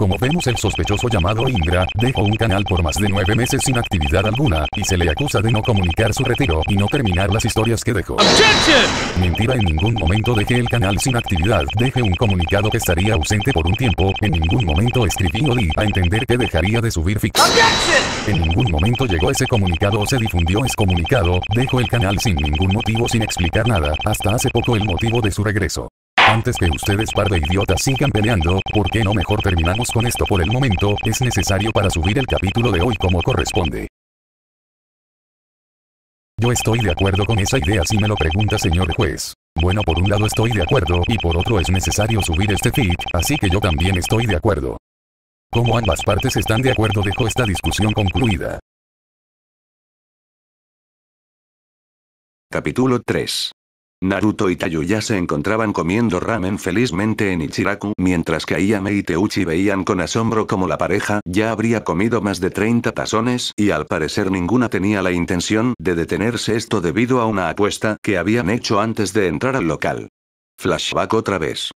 Como vemos el sospechoso llamado Ingra dejó un canal por más de nueve meses sin actividad alguna, y se le acusa de no comunicar su retiro y no terminar las historias que dejó. Mentira en ningún momento dejé el canal sin actividad, dejé un comunicado que estaría ausente por un tiempo, en ningún momento escribí o a entender que dejaría de subir ficción. En ningún momento llegó ese comunicado o se difundió ese comunicado, dejó el canal sin ningún motivo sin explicar nada, hasta hace poco el motivo de su regreso. Antes que ustedes par de idiotas sigan peleando, ¿por qué no mejor terminamos con esto por el momento? Es necesario para subir el capítulo de hoy como corresponde. Yo estoy de acuerdo con esa idea si me lo pregunta señor juez. Bueno, por un lado estoy de acuerdo y por otro es necesario subir este feed, así que yo también estoy de acuerdo. Como ambas partes están de acuerdo, dejo esta discusión concluida. Capítulo 3 Naruto y Tayu-ya se encontraban comiendo ramen felizmente en Ichiraku mientras que Ayame y Teuchi veían con asombro como la pareja ya habría comido más de 30 tazones y al parecer ninguna tenía la intención de detenerse esto debido a una apuesta que habían hecho antes de entrar al local. Flashback otra vez.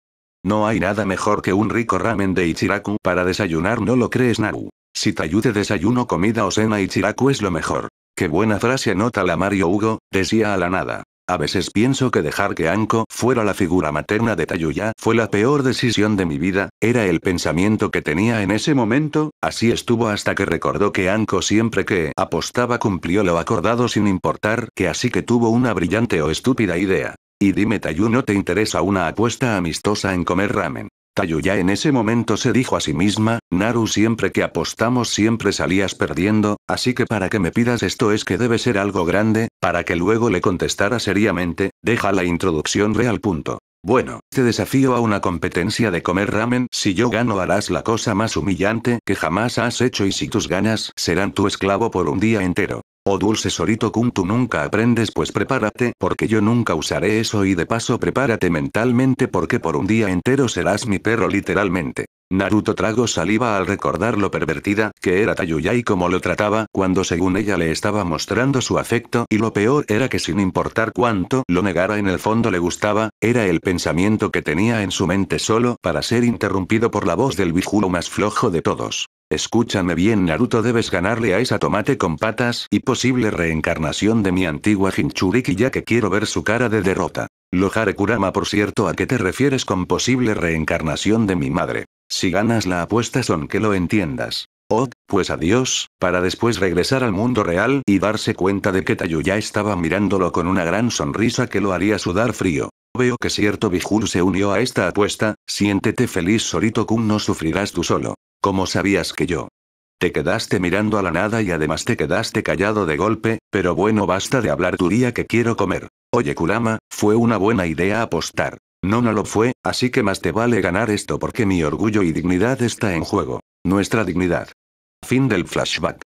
No hay nada mejor que un rico ramen de Ichiraku para desayunar ¿no lo crees Naru? Si Tayu de desayuno comida o cena Ichiraku es lo mejor. Qué buena frase nota la Mario Hugo, decía a la nada. A veces pienso que dejar que Anko fuera la figura materna de Tayuya fue la peor decisión de mi vida, era el pensamiento que tenía en ese momento, así estuvo hasta que recordó que Anko siempre que apostaba cumplió lo acordado sin importar que así que tuvo una brillante o estúpida idea. Y dime Tayu no te interesa una apuesta amistosa en comer ramen. Tayuya en ese momento se dijo a sí misma, Naru siempre que apostamos siempre salías perdiendo, así que para que me pidas esto es que debe ser algo grande, para que luego le contestara seriamente, deja la introducción real punto. Bueno, te desafío a una competencia de comer ramen, si yo gano harás la cosa más humillante que jamás has hecho y si tus ganas serán tu esclavo por un día entero. Oh dulce Sorito Kun tú nunca aprendes pues prepárate porque yo nunca usaré eso y de paso prepárate mentalmente porque por un día entero serás mi perro literalmente. Naruto trago saliva al recordar lo pervertida que era Tayuya y cómo lo trataba cuando según ella le estaba mostrando su afecto y lo peor era que sin importar cuánto lo negara en el fondo le gustaba, era el pensamiento que tenía en su mente solo para ser interrumpido por la voz del bijulo más flojo de todos. Escúchame bien Naruto debes ganarle a esa tomate con patas y posible reencarnación de mi antigua Hinchuriki ya que quiero ver su cara de derrota. Lo Kurama por cierto a qué te refieres con posible reencarnación de mi madre. Si ganas la apuesta son que lo entiendas. Oh, pues adiós, para después regresar al mundo real y darse cuenta de que Tayu ya estaba mirándolo con una gran sonrisa que lo haría sudar frío. Veo que cierto Bijul se unió a esta apuesta, siéntete feliz Sorito-kun no sufrirás tú solo. ¿Cómo sabías que yo? Te quedaste mirando a la nada y además te quedaste callado de golpe, pero bueno, basta de hablar día que quiero comer. Oye, Kulama, fue una buena idea apostar. No, no lo fue, así que más te vale ganar esto porque mi orgullo y dignidad está en juego. Nuestra dignidad. Fin del flashback.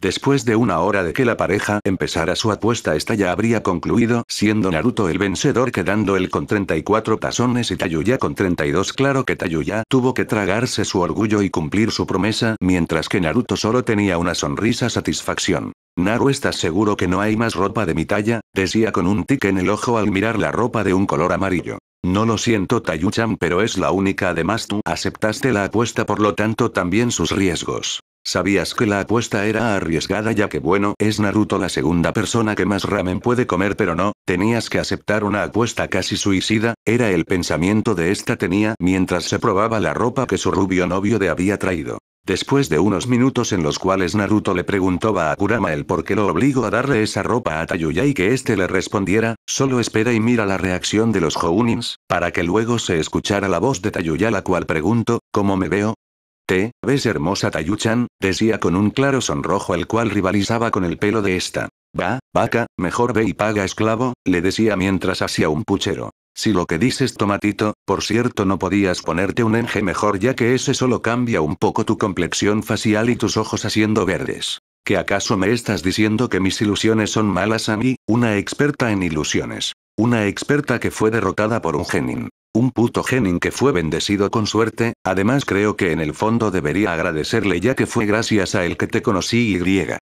Después de una hora de que la pareja empezara su apuesta esta ya habría concluido, siendo Naruto el vencedor quedando él con 34 tazones y Tayuya con 32 claro que Tayuya tuvo que tragarse su orgullo y cumplir su promesa, mientras que Naruto solo tenía una sonrisa satisfacción. Naru ¿estás seguro que no hay más ropa de mi talla? decía con un tic en el ojo al mirar la ropa de un color amarillo. No lo siento Tayuchan pero es la única además tú aceptaste la apuesta por lo tanto también sus riesgos. Sabías que la apuesta era arriesgada ya que bueno, es Naruto la segunda persona que más ramen puede comer pero no, tenías que aceptar una apuesta casi suicida, era el pensamiento de esta tenía mientras se probaba la ropa que su rubio novio le había traído. Después de unos minutos en los cuales Naruto le preguntó a Kurama el por qué lo obligó a darle esa ropa a Tayuya y que éste le respondiera, solo espera y mira la reacción de los Jounins, para que luego se escuchara la voz de Tayuya la cual preguntó, ¿cómo me veo? Te, ves hermosa Tayuchan, decía con un claro sonrojo el cual rivalizaba con el pelo de esta. Va, vaca, mejor ve y paga esclavo, le decía mientras hacía un puchero. Si lo que dices tomatito, por cierto no podías ponerte un enje mejor ya que ese solo cambia un poco tu complexión facial y tus ojos haciendo verdes. ¿Que acaso me estás diciendo que mis ilusiones son malas a mí, una experta en ilusiones? Una experta que fue derrotada por un genin. Un puto genin que fue bendecido con suerte, además creo que en el fondo debería agradecerle ya que fue gracias a él que te conocí y griega.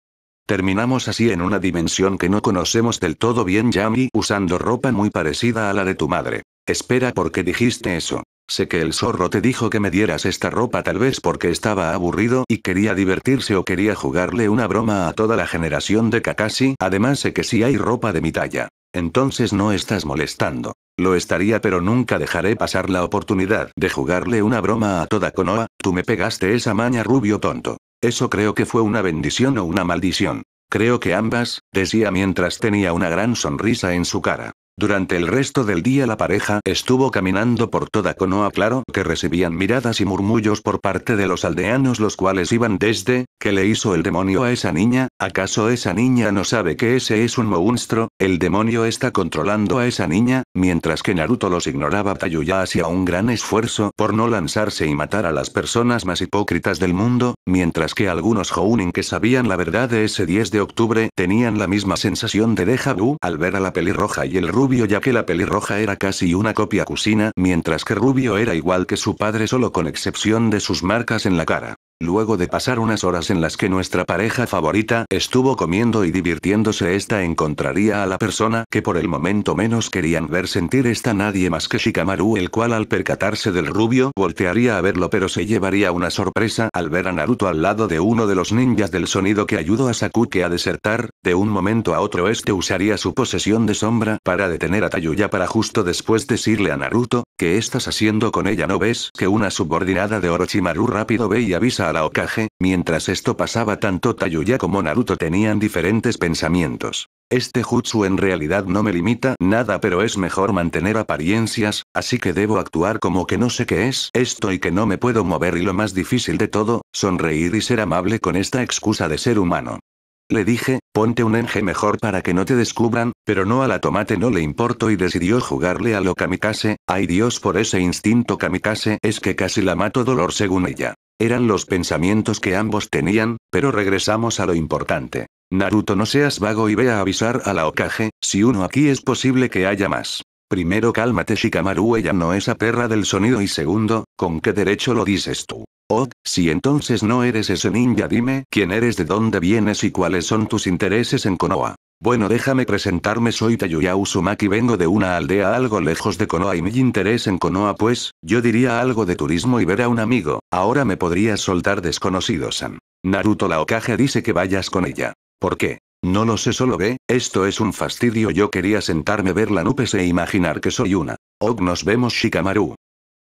Terminamos así en una dimensión que no conocemos del todo bien Yami usando ropa muy parecida a la de tu madre. Espera, porque dijiste eso? Sé que el zorro te dijo que me dieras esta ropa tal vez porque estaba aburrido y quería divertirse o quería jugarle una broma a toda la generación de Kakashi, además sé que si hay ropa de mi talla. Entonces no estás molestando. Lo estaría pero nunca dejaré pasar la oportunidad de jugarle una broma a toda Konoha, tú me pegaste esa maña rubio tonto. Eso creo que fue una bendición o una maldición. Creo que ambas, decía mientras tenía una gran sonrisa en su cara. Durante el resto del día la pareja estuvo caminando por toda Konoha claro que recibían miradas y murmullos por parte de los aldeanos los cuales iban desde, ¿qué le hizo el demonio a esa niña? ¿Acaso esa niña no sabe que ese es un monstruo? El demonio está controlando a esa niña, mientras que Naruto los ignoraba Tayuya hacía un gran esfuerzo por no lanzarse y matar a las personas más hipócritas del mundo, mientras que algunos Jounin que sabían la verdad de ese 10 de octubre tenían la misma sensación de deja vu al ver a la pelirroja y el ru Rubio ya que la pelirroja era casi una copia cocina, mientras que Rubio era igual que su padre solo con excepción de sus marcas en la cara. Luego de pasar unas horas en las que nuestra pareja favorita estuvo comiendo y divirtiéndose, esta encontraría a la persona que por el momento menos querían ver sentir esta nadie más que Shikamaru, el cual al percatarse del rubio voltearía a verlo, pero se llevaría una sorpresa al ver a Naruto al lado de uno de los ninjas del sonido que ayudó a Sakuke a desertar. De un momento a otro, este usaría su posesión de sombra para detener a Tayuya para justo después decirle a Naruto: ¿Qué estás haciendo con ella? ¿No ves que una subordinada de Orochimaru rápido ve y avisa a la Okage, mientras esto pasaba tanto Tayuya como Naruto tenían diferentes pensamientos. Este jutsu en realidad no me limita nada pero es mejor mantener apariencias, así que debo actuar como que no sé qué es esto y que no me puedo mover y lo más difícil de todo, sonreír y ser amable con esta excusa de ser humano. Le dije, ponte un enje mejor para que no te descubran, pero no a la tomate no le importo y decidió jugarle a lo kamikaze, ay Dios por ese instinto kamikaze es que casi la mato dolor según ella. Eran los pensamientos que ambos tenían, pero regresamos a lo importante. Naruto no seas vago y ve a avisar a la Okage, si uno aquí es posible que haya más. Primero cálmate Shikamaru ella no es a perra del sonido y segundo, ¿con qué derecho lo dices tú? Oh, si entonces no eres ese ninja dime quién eres de dónde vienes y cuáles son tus intereses en Konoha. Bueno déjame presentarme soy Tayuya Usumaki, vengo de una aldea algo lejos de Konoha y mi interés en Konoha pues, yo diría algo de turismo y ver a un amigo, ahora me podrías soltar desconocido-san. Naruto la Okage dice que vayas con ella. ¿Por qué? No lo sé, solo ve, esto es un fastidio. Yo quería sentarme, ver la nube e imaginar que soy una. oh nos vemos, Shikamaru.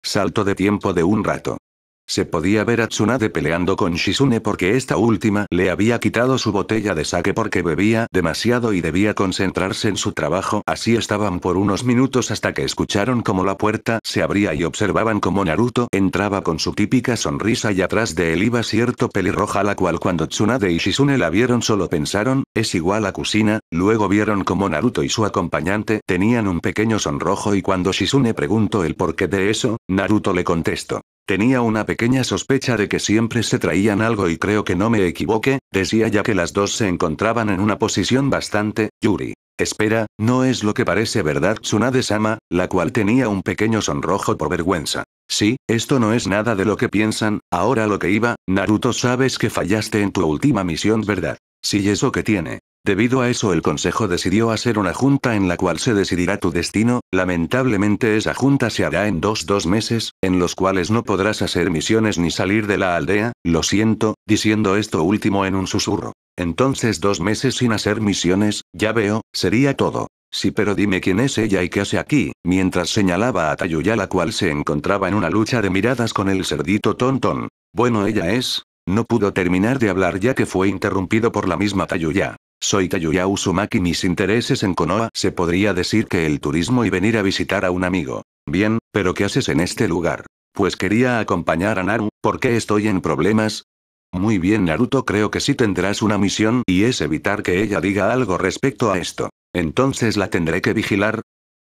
Salto de tiempo de un rato. Se podía ver a Tsunade peleando con Shizune porque esta última le había quitado su botella de sake porque bebía demasiado y debía concentrarse en su trabajo. Así estaban por unos minutos hasta que escucharon como la puerta se abría y observaban como Naruto entraba con su típica sonrisa y atrás de él iba cierto pelirroja la cual cuando Tsunade y Shizune la vieron solo pensaron, es igual a Kusina, luego vieron como Naruto y su acompañante tenían un pequeño sonrojo y cuando Shizune preguntó el porqué de eso, Naruto le contestó. Tenía una pequeña sospecha de que siempre se traían algo y creo que no me equivoqué, decía ya que las dos se encontraban en una posición bastante, Yuri. Espera, no es lo que parece verdad Tsunade-sama, la cual tenía un pequeño sonrojo por vergüenza. Sí, esto no es nada de lo que piensan, ahora lo que iba, Naruto sabes que fallaste en tu última misión verdad. Si eso que tiene. Debido a eso el consejo decidió hacer una junta en la cual se decidirá tu destino, lamentablemente esa junta se hará en dos dos meses, en los cuales no podrás hacer misiones ni salir de la aldea, lo siento, diciendo esto último en un susurro. Entonces dos meses sin hacer misiones, ya veo, sería todo. Sí, pero dime quién es ella y qué hace aquí, mientras señalaba a Tayuya la cual se encontraba en una lucha de miradas con el cerdito Tontón. Bueno, ella es, no pudo terminar de hablar ya que fue interrumpido por la misma Tayuya. Soy Tayuya Usumaki. Mis intereses en Konoha se podría decir que el turismo y venir a visitar a un amigo. Bien, pero ¿qué haces en este lugar? Pues quería acompañar a Naru, ¿por qué estoy en problemas? Muy bien Naruto creo que sí tendrás una misión y es evitar que ella diga algo respecto a esto. Entonces la tendré que vigilar.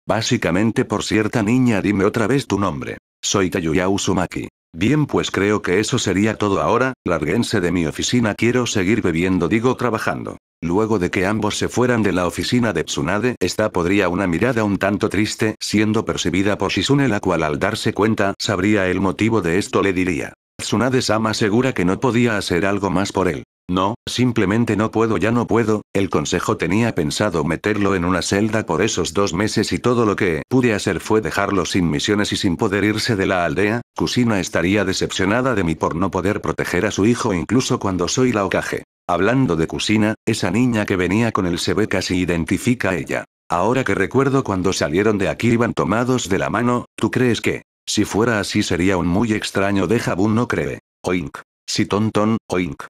Básicamente por cierta niña dime otra vez tu nombre. Soy Tayuya Usumaki. Bien, pues creo que eso sería todo ahora, larguense de mi oficina, quiero seguir bebiendo, digo trabajando. Luego de que ambos se fueran de la oficina de Tsunade, esta podría una mirada un tanto triste, siendo percibida por Shizune, la cual al darse cuenta sabría el motivo de esto le diría. Tsunade-sama segura que no podía hacer algo más por él. No, simplemente no puedo, ya no puedo, el consejo tenía pensado meterlo en una celda por esos dos meses y todo lo que pude hacer fue dejarlo sin misiones y sin poder irse de la aldea, Kusina estaría decepcionada de mí por no poder proteger a su hijo incluso cuando soy la ocaje. Hablando de Kusina, esa niña que venía con el se ve casi identifica a ella. Ahora que recuerdo cuando salieron de aquí iban tomados de la mano, ¿tú crees que? Si fuera así sería un muy extraño de jabún? no cree. Oink. Si tontón, oink.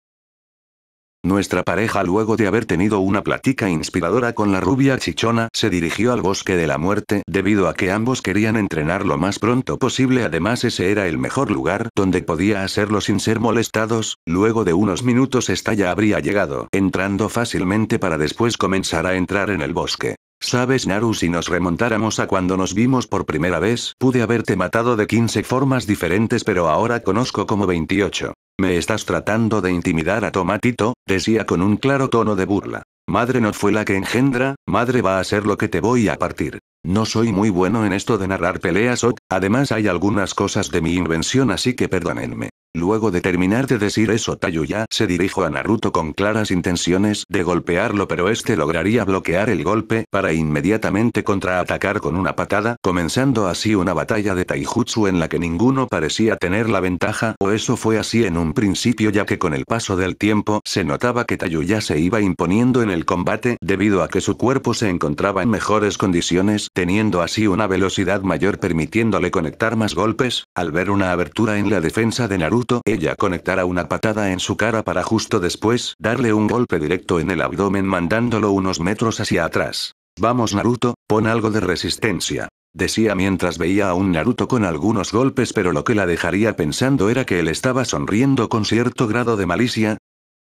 Nuestra pareja luego de haber tenido una plática inspiradora con la rubia chichona se dirigió al bosque de la muerte debido a que ambos querían entrenar lo más pronto posible además ese era el mejor lugar donde podía hacerlo sin ser molestados, luego de unos minutos esta ya habría llegado, entrando fácilmente para después comenzar a entrar en el bosque. Sabes Naru si nos remontáramos a cuando nos vimos por primera vez, pude haberte matado de 15 formas diferentes pero ahora conozco como 28. Me estás tratando de intimidar a Tomatito, decía con un claro tono de burla. Madre no fue la que engendra, madre va a ser lo que te voy a partir. No soy muy bueno en esto de narrar peleas o, además hay algunas cosas de mi invención así que perdónenme. Luego de terminar de decir eso Tayuya se dirijo a Naruto con claras intenciones de golpearlo pero este lograría bloquear el golpe para inmediatamente contraatacar con una patada comenzando así una batalla de taijutsu en la que ninguno parecía tener la ventaja o eso fue así en un principio ya que con el paso del tiempo se notaba que Tayuya se iba imponiendo en el combate debido a que su cuerpo se encontraba en mejores condiciones teniendo así una velocidad mayor permitiéndole conectar más golpes, al ver una abertura en la defensa de Naruto, ella conectará una patada en su cara para justo después darle un golpe directo en el abdomen mandándolo unos metros hacia atrás. Vamos Naruto, pon algo de resistencia. Decía mientras veía a un Naruto con algunos golpes pero lo que la dejaría pensando era que él estaba sonriendo con cierto grado de malicia,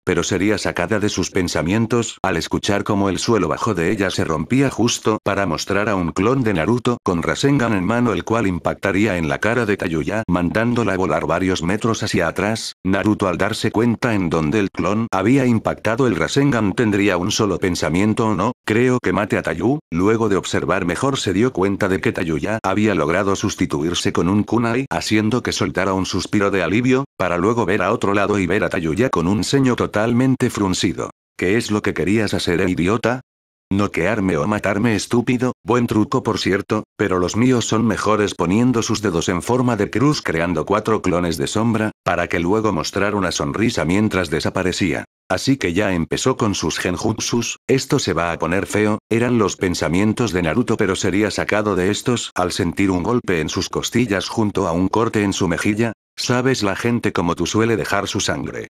pero sería sacada de sus pensamientos al escuchar cómo el suelo bajo de ella se rompía justo para mostrar a un clon de Naruto con Rasengan en mano el cual impactaría en la cara de Tayuya mandándola volar varios metros hacia atrás, Naruto al darse cuenta en donde el clon había impactado el Rasengan tendría un solo pensamiento o no, creo que mate a Tayu, luego de observar mejor se dio cuenta de que Tayuya había logrado sustituirse con un kunai haciendo que soltara un suspiro de alivio, para luego ver a otro lado y ver a Tayuya con un seño total totalmente fruncido. ¿Qué es lo que querías hacer, eh, idiota? idiota? Noquearme o matarme, estúpido, buen truco por cierto, pero los míos son mejores poniendo sus dedos en forma de cruz creando cuatro clones de sombra, para que luego mostrar una sonrisa mientras desaparecía. Así que ya empezó con sus genjutsus, esto se va a poner feo, eran los pensamientos de Naruto pero sería sacado de estos al sentir un golpe en sus costillas junto a un corte en su mejilla, sabes la gente como tú suele dejar su sangre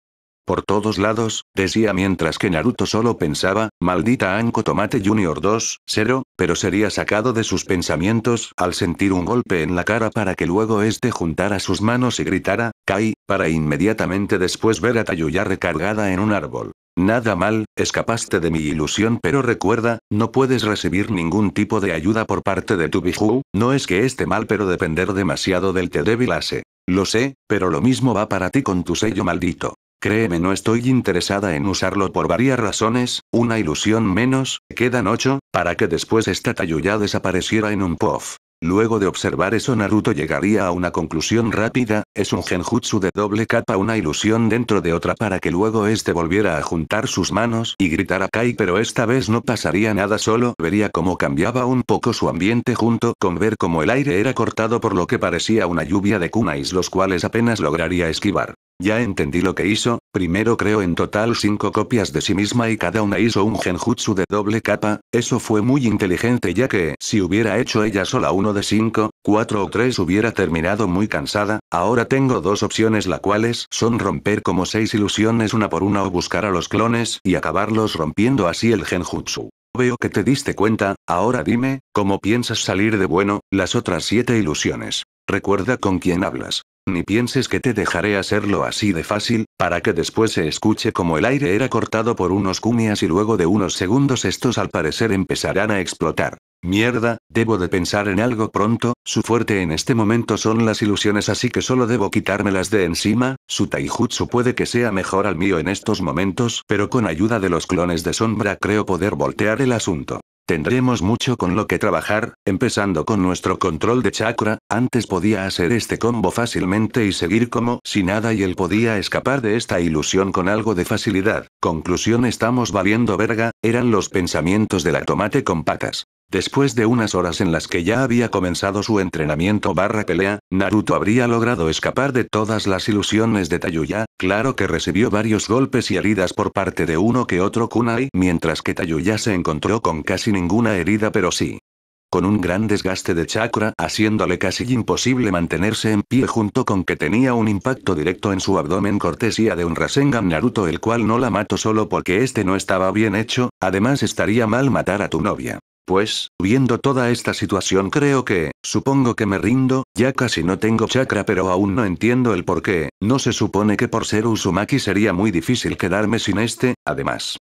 por todos lados, decía mientras que Naruto solo pensaba, maldita Anko Tomate Junior 2, 0, pero sería sacado de sus pensamientos al sentir un golpe en la cara para que luego este juntara sus manos y gritara, Kai, para inmediatamente después ver a Tayuya recargada en un árbol. Nada mal, escapaste de mi ilusión pero recuerda, no puedes recibir ningún tipo de ayuda por parte de tu Biju, no es que esté mal pero depender demasiado del te hace, Lo sé, pero lo mismo va para ti con tu sello maldito. Créeme, no estoy interesada en usarlo por varias razones, una ilusión menos, quedan ocho, para que después esta Tayuya desapareciera en un puff. Luego de observar eso Naruto llegaría a una conclusión rápida, es un genjutsu de doble capa una ilusión dentro de otra para que luego este volviera a juntar sus manos y gritar a Kai pero esta vez no pasaría nada solo vería cómo cambiaba un poco su ambiente junto con ver cómo el aire era cortado por lo que parecía una lluvia de kunais los cuales apenas lograría esquivar. Ya entendí lo que hizo, primero creó en total 5 copias de sí misma y cada una hizo un genjutsu de doble capa, eso fue muy inteligente ya que, si hubiera hecho ella sola uno de cinco, cuatro o tres hubiera terminado muy cansada, ahora tengo dos opciones las cuales son romper como seis ilusiones una por una o buscar a los clones y acabarlos rompiendo así el genjutsu. Veo que te diste cuenta, ahora dime, ¿cómo piensas salir de bueno, las otras siete ilusiones? Recuerda con quién hablas. Ni pienses que te dejaré hacerlo así de fácil, para que después se escuche como el aire era cortado por unos cumias y luego de unos segundos estos al parecer empezarán a explotar. Mierda, debo de pensar en algo pronto, su fuerte en este momento son las ilusiones así que solo debo quitármelas de encima, su taijutsu puede que sea mejor al mío en estos momentos pero con ayuda de los clones de sombra creo poder voltear el asunto. Tendremos mucho con lo que trabajar, empezando con nuestro control de chakra, antes podía hacer este combo fácilmente y seguir como si nada y él podía escapar de esta ilusión con algo de facilidad. Conclusión estamos valiendo verga, eran los pensamientos de la tomate con patas. Después de unas horas en las que ya había comenzado su entrenamiento barra pelea, Naruto habría logrado escapar de todas las ilusiones de Tayuya, claro que recibió varios golpes y heridas por parte de uno que otro kunai, mientras que Tayuya se encontró con casi ninguna herida pero sí. Con un gran desgaste de chakra, haciéndole casi imposible mantenerse en pie junto con que tenía un impacto directo en su abdomen cortesía de un Rasengan Naruto el cual no la mató solo porque este no estaba bien hecho, además estaría mal matar a tu novia. Pues, viendo toda esta situación creo que, supongo que me rindo, ya casi no tengo chakra pero aún no entiendo el por qué, no se supone que por ser Uzumaki sería muy difícil quedarme sin este, además.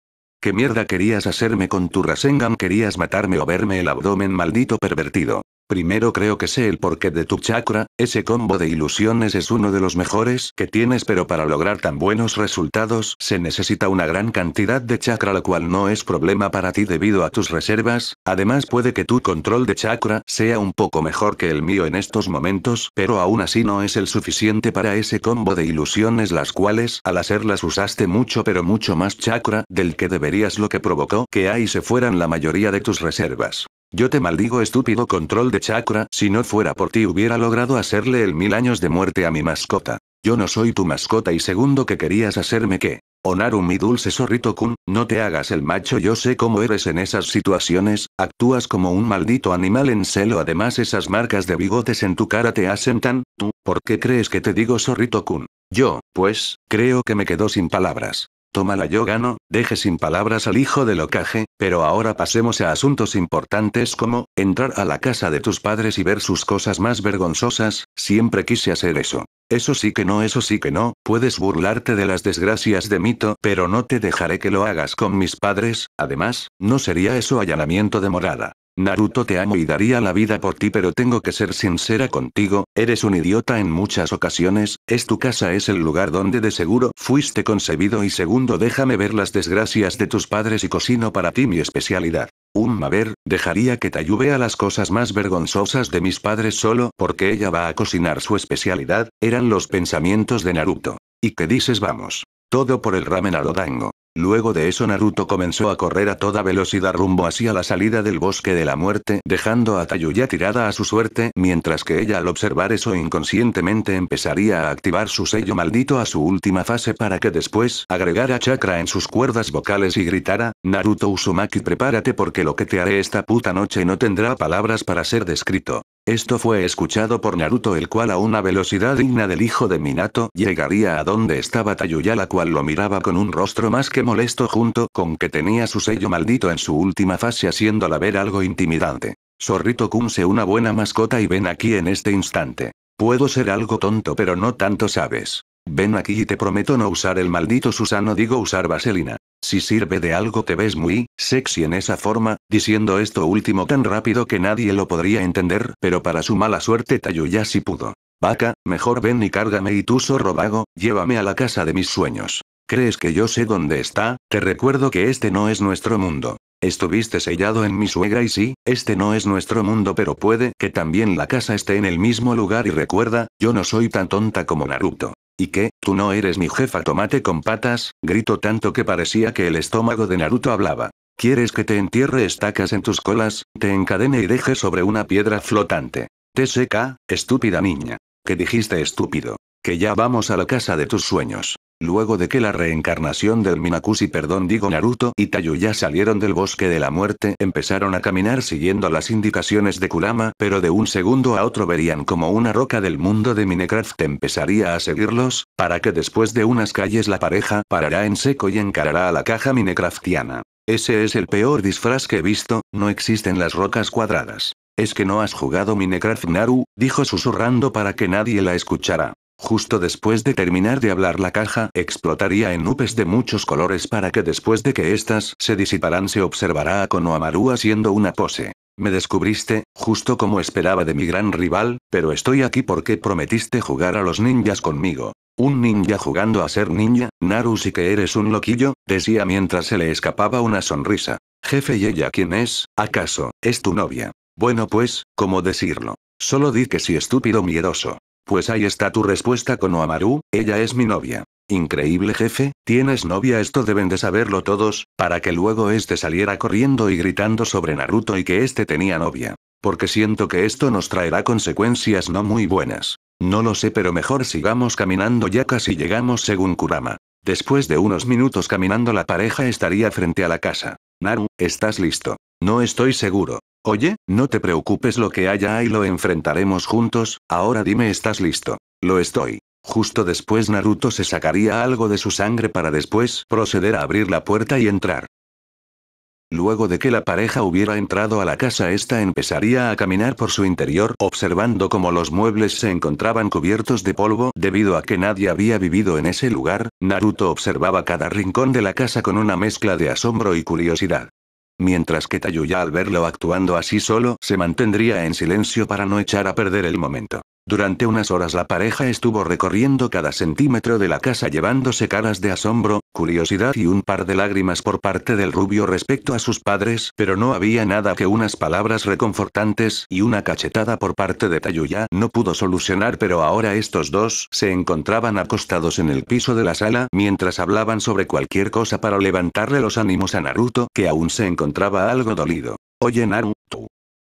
¿Qué mierda querías hacerme con tu Rasengan? ¿Querías matarme o verme el abdomen maldito pervertido? Primero creo que sé el porqué de tu chakra, ese combo de ilusiones es uno de los mejores que tienes pero para lograr tan buenos resultados se necesita una gran cantidad de chakra lo cual no es problema para ti debido a tus reservas, además puede que tu control de chakra sea un poco mejor que el mío en estos momentos pero aún así no es el suficiente para ese combo de ilusiones las cuales al hacerlas usaste mucho pero mucho más chakra del que deberías lo que provocó que ahí se fueran la mayoría de tus reservas. Yo te maldigo estúpido control de chakra, si no fuera por ti hubiera logrado hacerle el mil años de muerte a mi mascota. Yo no soy tu mascota y segundo que querías hacerme que. Onaru mi dulce zorrito kun, no te hagas el macho yo sé cómo eres en esas situaciones, actúas como un maldito animal en celo además esas marcas de bigotes en tu cara te hacen tan, tú, ¿por qué crees que te digo zorrito kun? Yo, pues, creo que me quedo sin palabras. Tómala yo gano, deje sin palabras al hijo de locaje, pero ahora pasemos a asuntos importantes como, entrar a la casa de tus padres y ver sus cosas más vergonzosas, siempre quise hacer eso. Eso sí que no, eso sí que no, puedes burlarte de las desgracias de Mito, pero no te dejaré que lo hagas con mis padres, además, ¿no sería eso allanamiento de morada? Naruto te amo y daría la vida por ti pero tengo que ser sincera contigo, eres un idiota en muchas ocasiones, es tu casa es el lugar donde de seguro fuiste concebido y segundo déjame ver las desgracias de tus padres y cocino para ti mi especialidad. Un um, maver, dejaría que ayude a las cosas más vergonzosas de mis padres solo porque ella va a cocinar su especialidad, eran los pensamientos de Naruto. ¿Y qué dices vamos? Todo por el ramen a Luego de eso Naruto comenzó a correr a toda velocidad rumbo hacia la salida del bosque de la muerte, dejando a Tayuya tirada a su suerte, mientras que ella al observar eso inconscientemente empezaría a activar su sello maldito a su última fase para que después agregara chakra en sus cuerdas vocales y gritara, Naruto Uzumaki prepárate porque lo que te haré esta puta noche no tendrá palabras para ser descrito. Esto fue escuchado por Naruto el cual a una velocidad digna del hijo de Minato llegaría a donde estaba Tayuya la cual lo miraba con un rostro más que molesto junto con que tenía su sello maldito en su última fase haciéndola ver algo intimidante. Zorrito, kunse una buena mascota y ven aquí en este instante. Puedo ser algo tonto pero no tanto sabes. Ven aquí y te prometo no usar el maldito Susano digo usar vaselina. Si sirve de algo te ves muy sexy en esa forma, diciendo esto último tan rápido que nadie lo podría entender, pero para su mala suerte Tayuya ya sí pudo. Vaca, mejor ven y cárgame y tú zorro vago, llévame a la casa de mis sueños. ¿Crees que yo sé dónde está? Te recuerdo que este no es nuestro mundo. Estuviste sellado en mi suegra y sí, este no es nuestro mundo pero puede que también la casa esté en el mismo lugar y recuerda, yo no soy tan tonta como Naruto. ¿Y qué? Tú no eres mi jefa tomate con patas, gritó tanto que parecía que el estómago de Naruto hablaba. ¿Quieres que te entierre estacas en tus colas, te encadene y deje sobre una piedra flotante? seca, estúpida niña. ¿Qué dijiste estúpido? Que ya vamos a la casa de tus sueños. Luego de que la reencarnación del Minakushi perdón digo Naruto y Tayuya salieron del bosque de la muerte empezaron a caminar siguiendo las indicaciones de Kurama pero de un segundo a otro verían como una roca del mundo de Minecraft empezaría a seguirlos, para que después de unas calles la pareja parará en seco y encarará a la caja Minecraftiana. Ese es el peor disfraz que he visto, no existen las rocas cuadradas. Es que no has jugado Minecraft Naru, dijo susurrando para que nadie la escuchara. Justo después de terminar de hablar la caja explotaría en nubes de muchos colores para que después de que éstas se disiparan se observará a Konohamaru haciendo una pose. Me descubriste, justo como esperaba de mi gran rival, pero estoy aquí porque prometiste jugar a los ninjas conmigo. Un ninja jugando a ser ninja, Naru sí que eres un loquillo, decía mientras se le escapaba una sonrisa. Jefe y ella quién es, acaso, es tu novia. Bueno pues, ¿cómo decirlo? Solo di que si estúpido miedoso. Pues ahí está tu respuesta con Oamaru, ella es mi novia. Increíble jefe, tienes novia, esto deben de saberlo todos, para que luego este saliera corriendo y gritando sobre Naruto y que este tenía novia. Porque siento que esto nos traerá consecuencias no muy buenas. No lo sé, pero mejor sigamos caminando ya casi llegamos según Kurama. Después de unos minutos caminando la pareja estaría frente a la casa. Naru, ¿estás listo? No estoy seguro. Oye, no te preocupes lo que haya ahí lo enfrentaremos juntos, ahora dime estás listo. Lo estoy. Justo después Naruto se sacaría algo de su sangre para después proceder a abrir la puerta y entrar. Luego de que la pareja hubiera entrado a la casa esta empezaría a caminar por su interior observando cómo los muebles se encontraban cubiertos de polvo debido a que nadie había vivido en ese lugar, Naruto observaba cada rincón de la casa con una mezcla de asombro y curiosidad mientras que Tayuya al verlo actuando así solo se mantendría en silencio para no echar a perder el momento. Durante unas horas la pareja estuvo recorriendo cada centímetro de la casa llevándose caras de asombro, curiosidad y un par de lágrimas por parte del rubio respecto a sus padres, pero no había nada que unas palabras reconfortantes y una cachetada por parte de Tayuya no pudo solucionar, pero ahora estos dos se encontraban acostados en el piso de la sala mientras hablaban sobre cualquier cosa para levantarle los ánimos a Naruto, que aún se encontraba algo dolido. Oye Naru,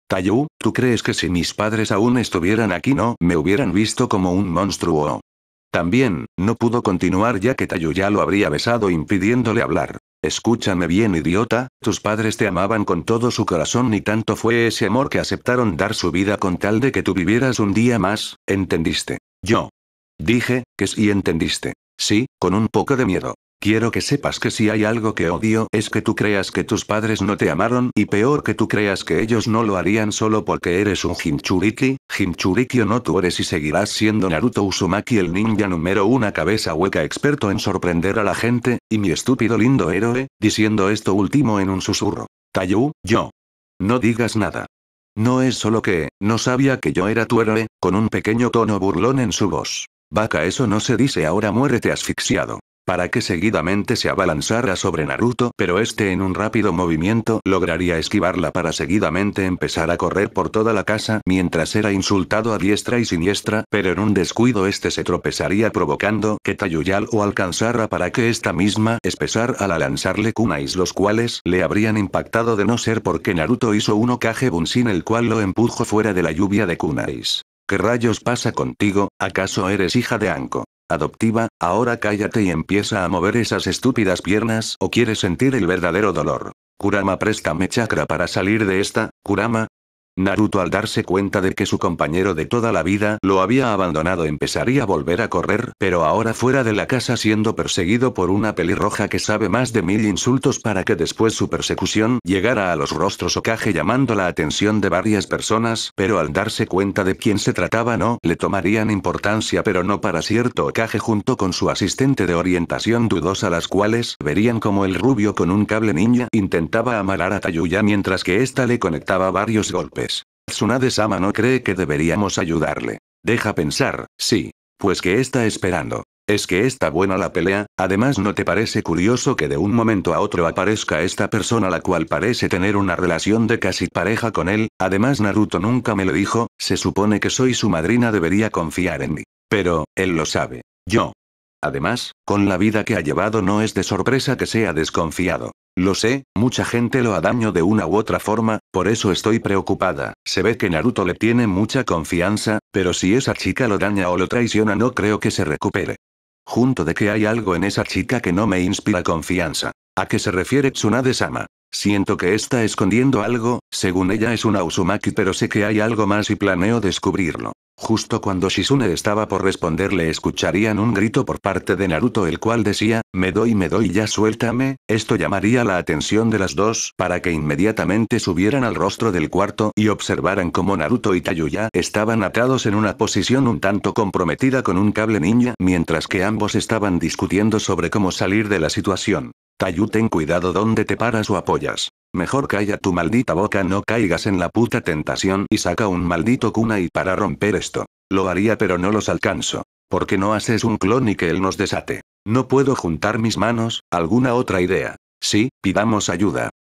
Tayu, ¿tú crees que si mis padres aún estuvieran aquí no me hubieran visto como un monstruo? También, no pudo continuar ya que Tayu ya lo habría besado impidiéndole hablar. Escúchame bien idiota, tus padres te amaban con todo su corazón y tanto fue ese amor que aceptaron dar su vida con tal de que tú vivieras un día más, ¿entendiste? Yo. Dije, que sí entendiste. Sí, con un poco de miedo. Quiero que sepas que si hay algo que odio es que tú creas que tus padres no te amaron y peor que tú creas que ellos no lo harían solo porque eres un Hinchuriki, Hinchuriki o no tú eres y seguirás siendo Naruto Uzumaki el ninja número una cabeza hueca experto en sorprender a la gente, y mi estúpido lindo héroe, diciendo esto último en un susurro. Tayu, yo. No digas nada. No es solo que, no sabía que yo era tu héroe, con un pequeño tono burlón en su voz. Vaca, eso no se dice ahora muérete asfixiado para que seguidamente se abalanzara sobre Naruto, pero este en un rápido movimiento lograría esquivarla para seguidamente empezar a correr por toda la casa mientras era insultado a diestra y siniestra, pero en un descuido este se tropezaría provocando que Tayuyal lo alcanzara para que esta misma espesar al lanzarle kunais los cuales le habrían impactado de no ser porque Naruto hizo un Kage Sin el cual lo empujó fuera de la lluvia de kunais. ¿Qué rayos pasa contigo? ¿Acaso eres hija de Anko? adoptiva, ahora cállate y empieza a mover esas estúpidas piernas o quieres sentir el verdadero dolor. Kurama préstame chakra para salir de esta, Kurama, Naruto al darse cuenta de que su compañero de toda la vida lo había abandonado empezaría a volver a correr, pero ahora fuera de la casa siendo perseguido por una pelirroja que sabe más de mil insultos para que después su persecución llegara a los rostros Okage llamando la atención de varias personas, pero al darse cuenta de quién se trataba no le tomarían importancia pero no para cierto Okage junto con su asistente de orientación dudosa las cuales verían como el rubio con un cable niña intentaba amalar a Tayuya mientras que ésta le conectaba varios golpes. Tsunade-sama no cree que deberíamos ayudarle. Deja pensar, sí. Pues que está esperando. Es que está buena la pelea, además ¿no te parece curioso que de un momento a otro aparezca esta persona la cual parece tener una relación de casi pareja con él? Además Naruto nunca me lo dijo, se supone que soy su madrina debería confiar en mí. Pero, él lo sabe. Yo, Además, con la vida que ha llevado no es de sorpresa que sea desconfiado. Lo sé, mucha gente lo ha daño de una u otra forma, por eso estoy preocupada. Se ve que Naruto le tiene mucha confianza, pero si esa chica lo daña o lo traiciona no creo que se recupere. Junto de que hay algo en esa chica que no me inspira confianza. ¿A qué se refiere Tsunade-sama? Siento que está escondiendo algo, según ella es una Uzumaki pero sé que hay algo más y planeo descubrirlo. Justo cuando Shizune estaba por responderle escucharían un grito por parte de Naruto el cual decía, me doy me doy ya suéltame, esto llamaría la atención de las dos para que inmediatamente subieran al rostro del cuarto y observaran cómo Naruto y Tayuya estaban atados en una posición un tanto comprometida con un cable ninja mientras que ambos estaban discutiendo sobre cómo salir de la situación. Tayu ten cuidado donde te paras o apoyas. Mejor calla tu maldita boca no caigas en la puta tentación y saca un maldito kunai para romper esto. Lo haría pero no los alcanzo. porque no haces un clon y que él nos desate? No puedo juntar mis manos, alguna otra idea. Sí, pidamos ayuda.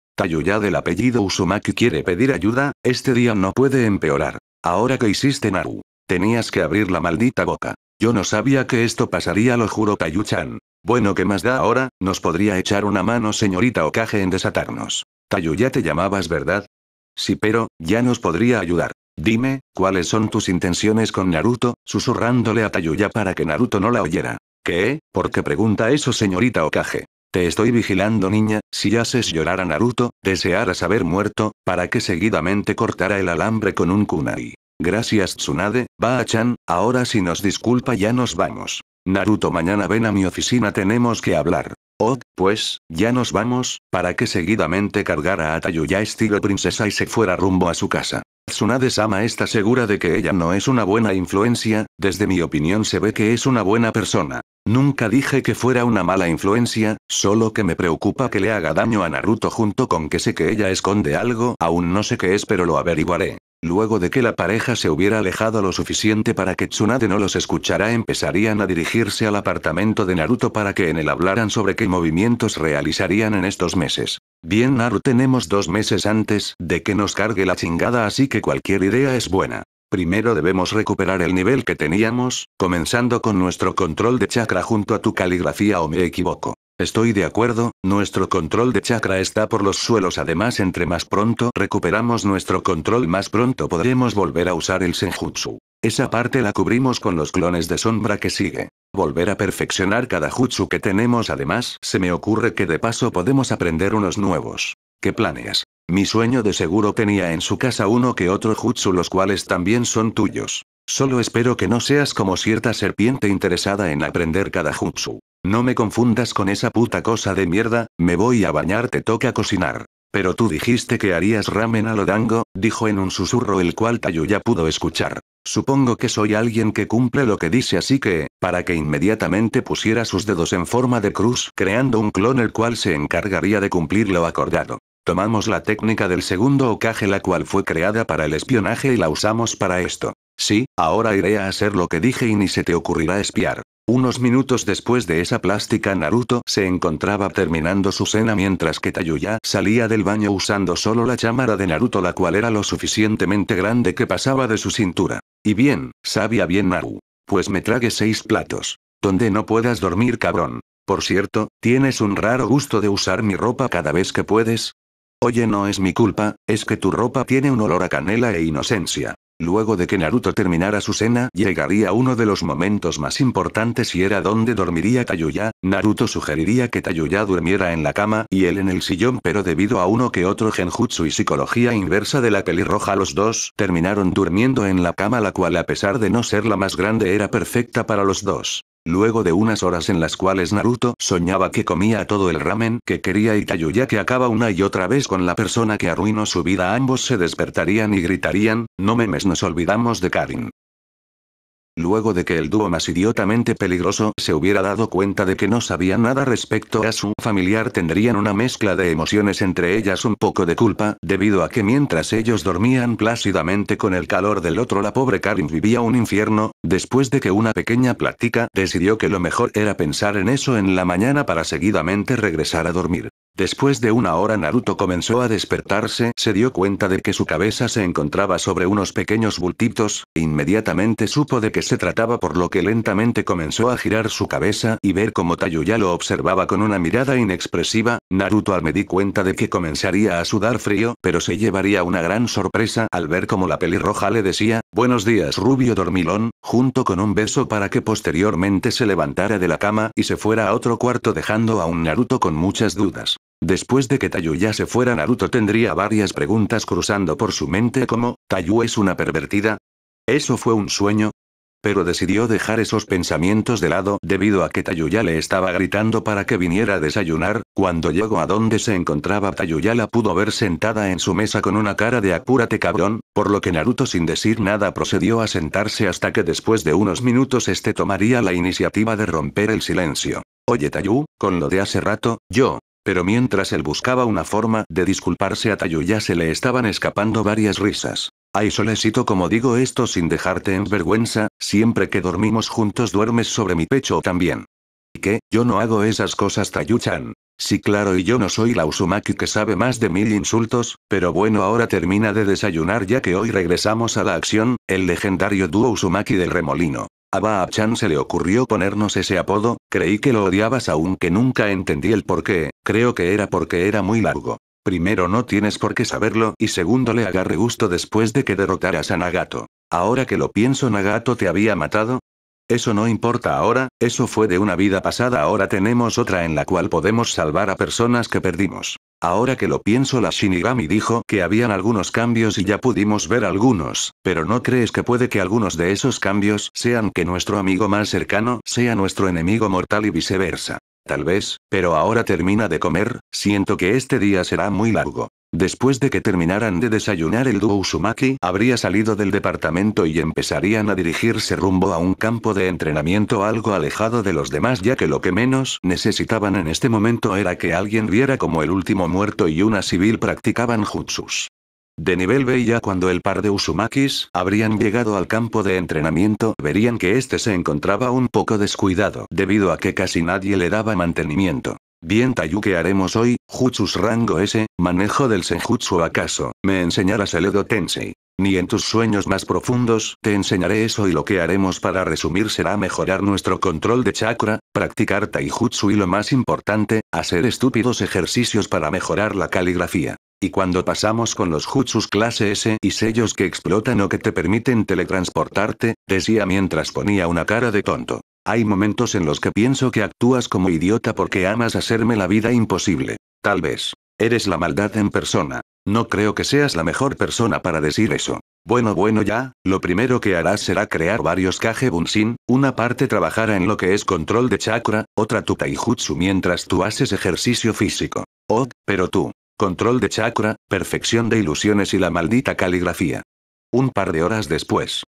ya del apellido Usumaki quiere pedir ayuda, este día no puede empeorar. Ahora que hiciste Naru. Tenías que abrir la maldita boca. Yo no sabía que esto pasaría lo juro tayu bueno, ¿qué más da ahora? Nos podría echar una mano señorita Okage en desatarnos. Tayuya te llamabas, ¿verdad? Sí, pero, ya nos podría ayudar. Dime, ¿cuáles son tus intenciones con Naruto? susurrándole a Tayuya para que Naruto no la oyera. ¿Qué? ¿Por qué pregunta eso señorita Okage? Te estoy vigilando niña, si haces llorar a Naruto, desearás haber muerto, para que seguidamente cortara el alambre con un kunai. Gracias Tsunade, va a chan ahora si nos disculpa ya nos vamos. Naruto mañana ven a mi oficina tenemos que hablar. Oh, pues, ya nos vamos, para que seguidamente cargara a Tayuya estilo princesa y se fuera rumbo a su casa. Tsunade-sama está segura de que ella no es una buena influencia, desde mi opinión se ve que es una buena persona. Nunca dije que fuera una mala influencia, solo que me preocupa que le haga daño a Naruto junto con que sé que ella esconde algo, aún no sé qué es pero lo averiguaré. Luego de que la pareja se hubiera alejado lo suficiente para que Tsunade no los escuchara, empezarían a dirigirse al apartamento de Naruto para que en él hablaran sobre qué movimientos realizarían en estos meses. Bien, Naruto, tenemos dos meses antes de que nos cargue la chingada, así que cualquier idea es buena. Primero debemos recuperar el nivel que teníamos, comenzando con nuestro control de chakra junto a tu caligrafía o me equivoco. Estoy de acuerdo, nuestro control de chakra está por los suelos además entre más pronto recuperamos nuestro control más pronto podremos volver a usar el senjutsu. Esa parte la cubrimos con los clones de sombra que sigue. Volver a perfeccionar cada jutsu que tenemos además se me ocurre que de paso podemos aprender unos nuevos. ¿Qué planeas? Mi sueño de seguro tenía en su casa uno que otro jutsu los cuales también son tuyos. Solo espero que no seas como cierta serpiente interesada en aprender cada jutsu. No me confundas con esa puta cosa de mierda, me voy a bañar, te toca cocinar. Pero tú dijiste que harías ramen a lo dango, dijo en un susurro el cual Tayu ya pudo escuchar. Supongo que soy alguien que cumple lo que dice así que, para que inmediatamente pusiera sus dedos en forma de cruz creando un clon el cual se encargaría de cumplir lo acordado. Tomamos la técnica del segundo ocaje la cual fue creada para el espionaje y la usamos para esto. Sí, ahora iré a hacer lo que dije y ni se te ocurrirá espiar. Unos minutos después de esa plástica Naruto se encontraba terminando su cena mientras que Tayuya salía del baño usando solo la cámara de Naruto la cual era lo suficientemente grande que pasaba de su cintura. Y bien, sabía bien Naru. Pues me trague seis platos. Donde no puedas dormir cabrón. Por cierto, ¿tienes un raro gusto de usar mi ropa cada vez que puedes? Oye no es mi culpa, es que tu ropa tiene un olor a canela e inocencia. Luego de que Naruto terminara su cena, llegaría uno de los momentos más importantes y era donde dormiría Tayuya. Naruto sugeriría que Tayuya durmiera en la cama y él en el sillón, pero debido a uno que otro genjutsu y psicología inversa de la pelirroja, los dos terminaron durmiendo en la cama, la cual, a pesar de no ser la más grande, era perfecta para los dos. Luego de unas horas en las cuales Naruto soñaba que comía todo el ramen que quería y Tayuya que acaba una y otra vez con la persona que arruinó su vida ambos se despertarían y gritarían, no memes nos olvidamos de Karin luego de que el dúo más idiotamente peligroso se hubiera dado cuenta de que no sabía nada respecto a su familiar tendrían una mezcla de emociones entre ellas un poco de culpa, debido a que mientras ellos dormían plácidamente con el calor del otro la pobre Karin vivía un infierno, después de que una pequeña plática decidió que lo mejor era pensar en eso en la mañana para seguidamente regresar a dormir. Después de una hora Naruto comenzó a despertarse, se dio cuenta de que su cabeza se encontraba sobre unos pequeños bultitos, e inmediatamente supo de que se trataba por lo que lentamente comenzó a girar su cabeza y ver cómo Tayuya lo observaba con una mirada inexpresiva, Naruto al me cuenta de que comenzaría a sudar frío, pero se llevaría una gran sorpresa al ver cómo la pelirroja le decía, Buenos días, rubio dormilón, junto con un beso para que posteriormente se levantara de la cama y se fuera a otro cuarto dejando a un Naruto con muchas dudas. Después de que Tayu ya se fuera Naruto tendría varias preguntas cruzando por su mente como, ¿Tayu es una pervertida? ¿Eso fue un sueño? pero decidió dejar esos pensamientos de lado debido a que Tayuya le estaba gritando para que viniera a desayunar, cuando llegó a donde se encontraba Tayuya la pudo ver sentada en su mesa con una cara de apúrate cabrón, por lo que Naruto sin decir nada procedió a sentarse hasta que después de unos minutos este tomaría la iniciativa de romper el silencio. Oye Tayu, con lo de hace rato, yo, pero mientras él buscaba una forma de disculparse a Tayuya se le estaban escapando varias risas. Ay solecito como digo esto sin dejarte en vergüenza, siempre que dormimos juntos duermes sobre mi pecho también. ¿Y qué? Yo no hago esas cosas Tayu-chan. Sí claro y yo no soy la Usumaki que sabe más de mil insultos, pero bueno ahora termina de desayunar ya que hoy regresamos a la acción, el legendario dúo Usumaki del remolino. A Baab-chan se le ocurrió ponernos ese apodo, creí que lo odiabas aunque nunca entendí el porqué, creo que era porque era muy largo. Primero no tienes por qué saberlo, y segundo le agarre gusto después de que derrotaras a Nagato. Ahora que lo pienso, Nagato te había matado. Eso no importa ahora, eso fue de una vida pasada, ahora tenemos otra en la cual podemos salvar a personas que perdimos. Ahora que lo pienso, la Shinigami dijo que habían algunos cambios y ya pudimos ver algunos, pero ¿no crees que puede que algunos de esos cambios sean que nuestro amigo más cercano sea nuestro enemigo mortal y viceversa? Tal vez, pero ahora termina de comer, siento que este día será muy largo. Después de que terminaran de desayunar el dúo Usumaki habría salido del departamento y empezarían a dirigirse rumbo a un campo de entrenamiento algo alejado de los demás ya que lo que menos necesitaban en este momento era que alguien viera como el último muerto y una civil practicaban jutsus. De nivel B y ya cuando el par de Usumakis habrían llegado al campo de entrenamiento verían que este se encontraba un poco descuidado debido a que casi nadie le daba mantenimiento. Bien Tayu qué haremos hoy, Jutsus rango S, manejo del Senjutsu acaso, me enseñarás el Edo Tensei. Ni en tus sueños más profundos, te enseñaré eso y lo que haremos para resumir será mejorar nuestro control de chakra, practicar taijutsu y lo más importante, hacer estúpidos ejercicios para mejorar la caligrafía. Y cuando pasamos con los jutsus clase S y sellos que explotan o que te permiten teletransportarte, decía mientras ponía una cara de tonto. Hay momentos en los que pienso que actúas como idiota porque amas hacerme la vida imposible. Tal vez. Eres la maldad en persona. No creo que seas la mejor persona para decir eso. Bueno, bueno, ya, lo primero que harás será crear varios Kage Bunshin, una parte trabajará en lo que es control de chakra, otra tu taijutsu mientras tú haces ejercicio físico. Oh, pero tú. Control de chakra, perfección de ilusiones y la maldita caligrafía. Un par de horas después.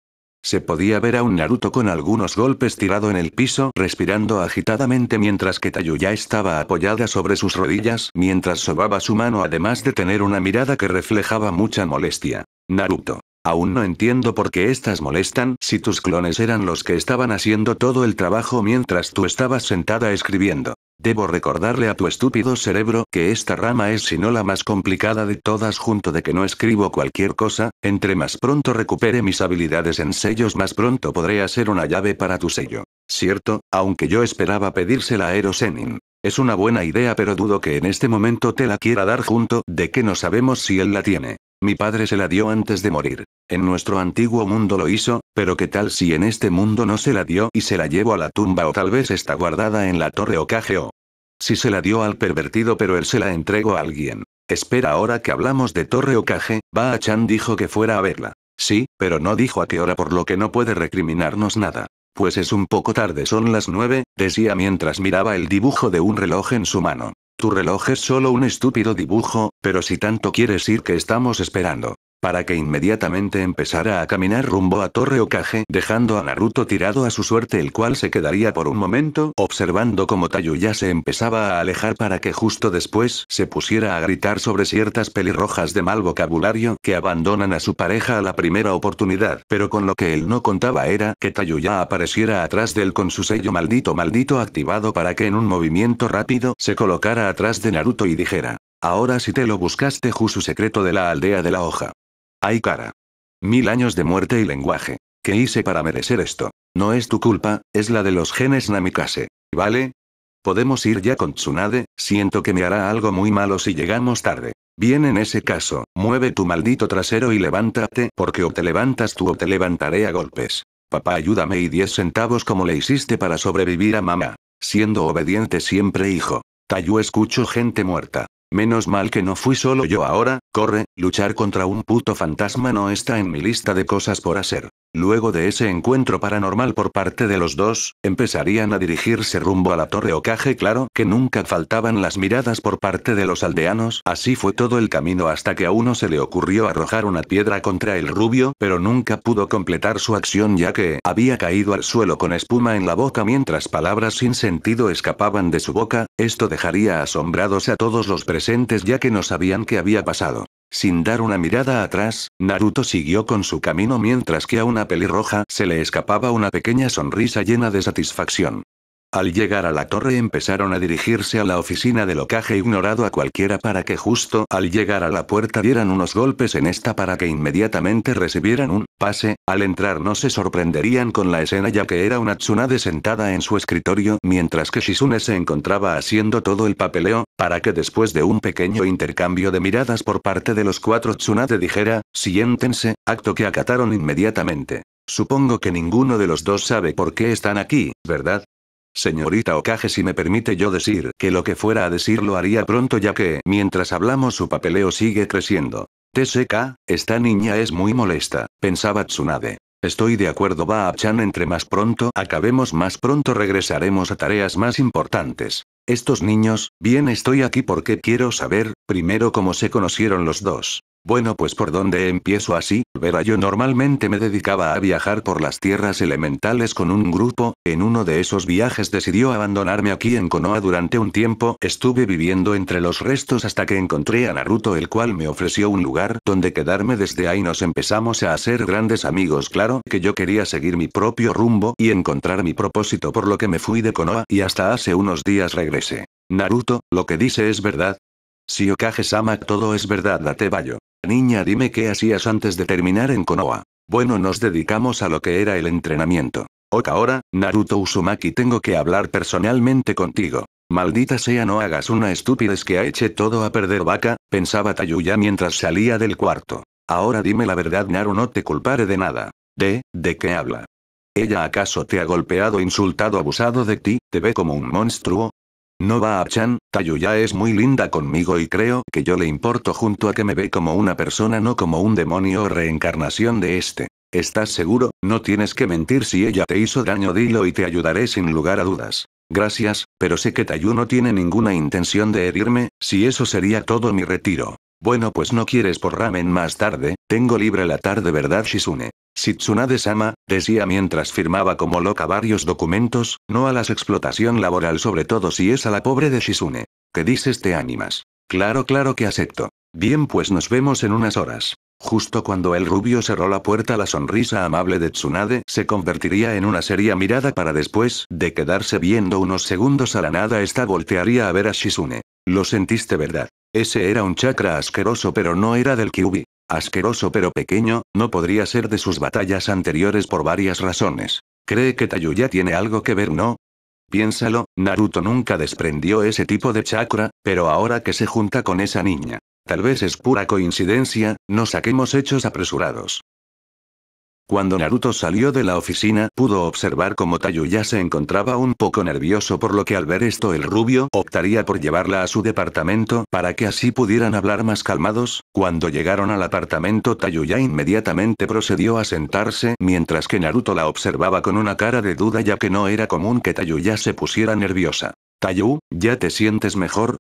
Se podía ver a un Naruto con algunos golpes tirado en el piso respirando agitadamente mientras que Tayuya estaba apoyada sobre sus rodillas mientras sobaba su mano además de tener una mirada que reflejaba mucha molestia. Naruto. Aún no entiendo por qué estas molestan si tus clones eran los que estaban haciendo todo el trabajo mientras tú estabas sentada escribiendo. Debo recordarle a tu estúpido cerebro que esta rama es si no la más complicada de todas junto de que no escribo cualquier cosa, entre más pronto recupere mis habilidades en sellos más pronto podré hacer una llave para tu sello. Cierto, aunque yo esperaba pedírsela a Erosenin. Es una buena idea pero dudo que en este momento te la quiera dar junto de que no sabemos si él la tiene. Mi padre se la dio antes de morir. En nuestro antiguo mundo lo hizo, pero qué tal si en este mundo no se la dio y se la llevo a la tumba o tal vez está guardada en la torre o si se la dio al pervertido pero él se la entregó a alguien. Espera ahora que hablamos de Torre va Ba Chan dijo que fuera a verla. Sí, pero no dijo a qué hora por lo que no puede recriminarnos nada. Pues es un poco tarde, son las nueve, decía mientras miraba el dibujo de un reloj en su mano. Tu reloj es solo un estúpido dibujo, pero si tanto quieres ir que estamos esperando para que inmediatamente empezara a caminar rumbo a Torre Okage, dejando a Naruto tirado a su suerte el cual se quedaría por un momento observando cómo Tayuya se empezaba a alejar para que justo después se pusiera a gritar sobre ciertas pelirrojas de mal vocabulario que abandonan a su pareja a la primera oportunidad, pero con lo que él no contaba era que Tayuya apareciera atrás de él con su sello maldito maldito activado para que en un movimiento rápido se colocara atrás de Naruto y dijera, ahora si te lo buscaste Jusu secreto de la aldea de la hoja. Ay cara. Mil años de muerte y lenguaje. ¿Qué hice para merecer esto? No es tu culpa, es la de los genes Namikase. ¿Vale? Podemos ir ya con Tsunade, siento que me hará algo muy malo si llegamos tarde. Bien en ese caso, mueve tu maldito trasero y levántate, porque o te levantas tú o te levantaré a golpes. Papá ayúdame y diez centavos como le hiciste para sobrevivir a mamá. Siendo obediente siempre hijo. Tayu escucho gente muerta. Menos mal que no fui solo yo ahora, corre, luchar contra un puto fantasma no está en mi lista de cosas por hacer. Luego de ese encuentro paranormal por parte de los dos, empezarían a dirigirse rumbo a la torre ocaje Claro que nunca faltaban las miradas por parte de los aldeanos, así fue todo el camino hasta que a uno se le ocurrió arrojar una piedra contra el rubio, pero nunca pudo completar su acción ya que había caído al suelo con espuma en la boca mientras palabras sin sentido escapaban de su boca, esto dejaría asombrados a todos los presentes ya que no sabían qué había pasado. Sin dar una mirada atrás, Naruto siguió con su camino mientras que a una pelirroja se le escapaba una pequeña sonrisa llena de satisfacción. Al llegar a la torre empezaron a dirigirse a la oficina de locaje ignorado a cualquiera para que justo al llegar a la puerta dieran unos golpes en esta para que inmediatamente recibieran un pase, al entrar no se sorprenderían con la escena ya que era una Tsunade sentada en su escritorio mientras que Shizune se encontraba haciendo todo el papeleo, para que después de un pequeño intercambio de miradas por parte de los cuatro Tsunade dijera, siéntense, acto que acataron inmediatamente. Supongo que ninguno de los dos sabe por qué están aquí, ¿verdad? Señorita Okage, si me permite yo decir que lo que fuera a decir lo haría pronto ya que, mientras hablamos, su papeleo sigue creciendo. TSK, esta niña es muy molesta, pensaba Tsunade. Estoy de acuerdo, a chan entre más pronto acabemos, más pronto regresaremos a tareas más importantes. Estos niños, bien estoy aquí porque quiero saber, primero cómo se conocieron los dos. Bueno, pues por dónde empiezo así, Verá, yo normalmente me dedicaba a viajar por las tierras elementales con un grupo, en uno de esos viajes decidió abandonarme aquí en Konoha durante un tiempo, estuve viviendo entre los restos hasta que encontré a Naruto el cual me ofreció un lugar donde quedarme desde ahí nos empezamos a hacer grandes amigos claro que yo quería seguir mi propio rumbo y encontrar mi propósito por lo que me fui de Konoha y hasta hace unos días regresé. Naruto, lo que dice es verdad, si Okage-sama todo es verdad Datebayo. Niña, dime qué hacías antes de terminar en Konoha. Bueno, nos dedicamos a lo que era el entrenamiento. Ok ahora, Naruto Uzumaki, tengo que hablar personalmente contigo. Maldita sea, no hagas una estupidez que ha eche todo a perder vaca, pensaba Tayuya mientras salía del cuarto. Ahora dime la verdad, Naru, no te culparé de nada. ¿De, de qué habla? ¿Ella acaso te ha golpeado, insultado, abusado de ti, te ve como un monstruo? No va a Chan, Tayu ya es muy linda conmigo y creo que yo le importo junto a que me ve como una persona no como un demonio o reencarnación de este. ¿Estás seguro? No tienes que mentir si ella te hizo daño dilo y te ayudaré sin lugar a dudas. Gracias, pero sé que Tayu no tiene ninguna intención de herirme, si eso sería todo mi retiro. Bueno pues no quieres por ramen más tarde, tengo libre la tarde verdad Shizune. sitsunade sama decía mientras firmaba como loca varios documentos, no a las explotación laboral sobre todo si es a la pobre de Shizune. ¿Qué dices te animas? Claro claro que acepto. Bien pues nos vemos en unas horas. Justo cuando el rubio cerró la puerta la sonrisa amable de Tsunade se convertiría en una seria mirada para después de quedarse viendo unos segundos a la nada esta voltearía a ver a Shizune. Lo sentiste, ¿verdad? Ese era un chakra asqueroso, pero no era del Kyubi. Asqueroso pero pequeño, no podría ser de sus batallas anteriores por varias razones. ¿Cree que Tayuya tiene algo que ver, no? Piénsalo, Naruto nunca desprendió ese tipo de chakra, pero ahora que se junta con esa niña. Tal vez es pura coincidencia, no saquemos hechos apresurados. Cuando Naruto salió de la oficina, pudo observar cómo Tayuya se encontraba un poco nervioso por lo que al ver esto el rubio optaría por llevarla a su departamento para que así pudieran hablar más calmados. Cuando llegaron al apartamento Tayuya inmediatamente procedió a sentarse mientras que Naruto la observaba con una cara de duda ya que no era común que Tayuya se pusiera nerviosa. Tayu, ¿ya te sientes mejor?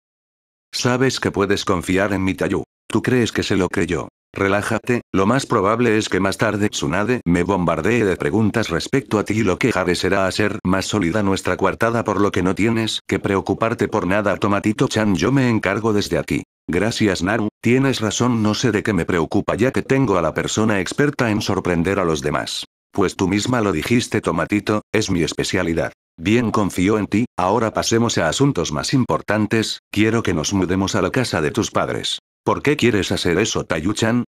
Sabes que puedes confiar en mi Tayu. ¿Tú crees que se lo creyó? Relájate, lo más probable es que más tarde Tsunade me bombardee de preguntas respecto a ti y lo que haré será hacer más sólida nuestra coartada por lo que no tienes que preocuparte por nada Tomatito-chan yo me encargo desde aquí. Gracias Naru, tienes razón no sé de qué me preocupa ya que tengo a la persona experta en sorprender a los demás. Pues tú misma lo dijiste Tomatito, es mi especialidad. Bien confío en ti, ahora pasemos a asuntos más importantes, quiero que nos mudemos a la casa de tus padres. ¿Por qué quieres hacer eso, Tayuchan?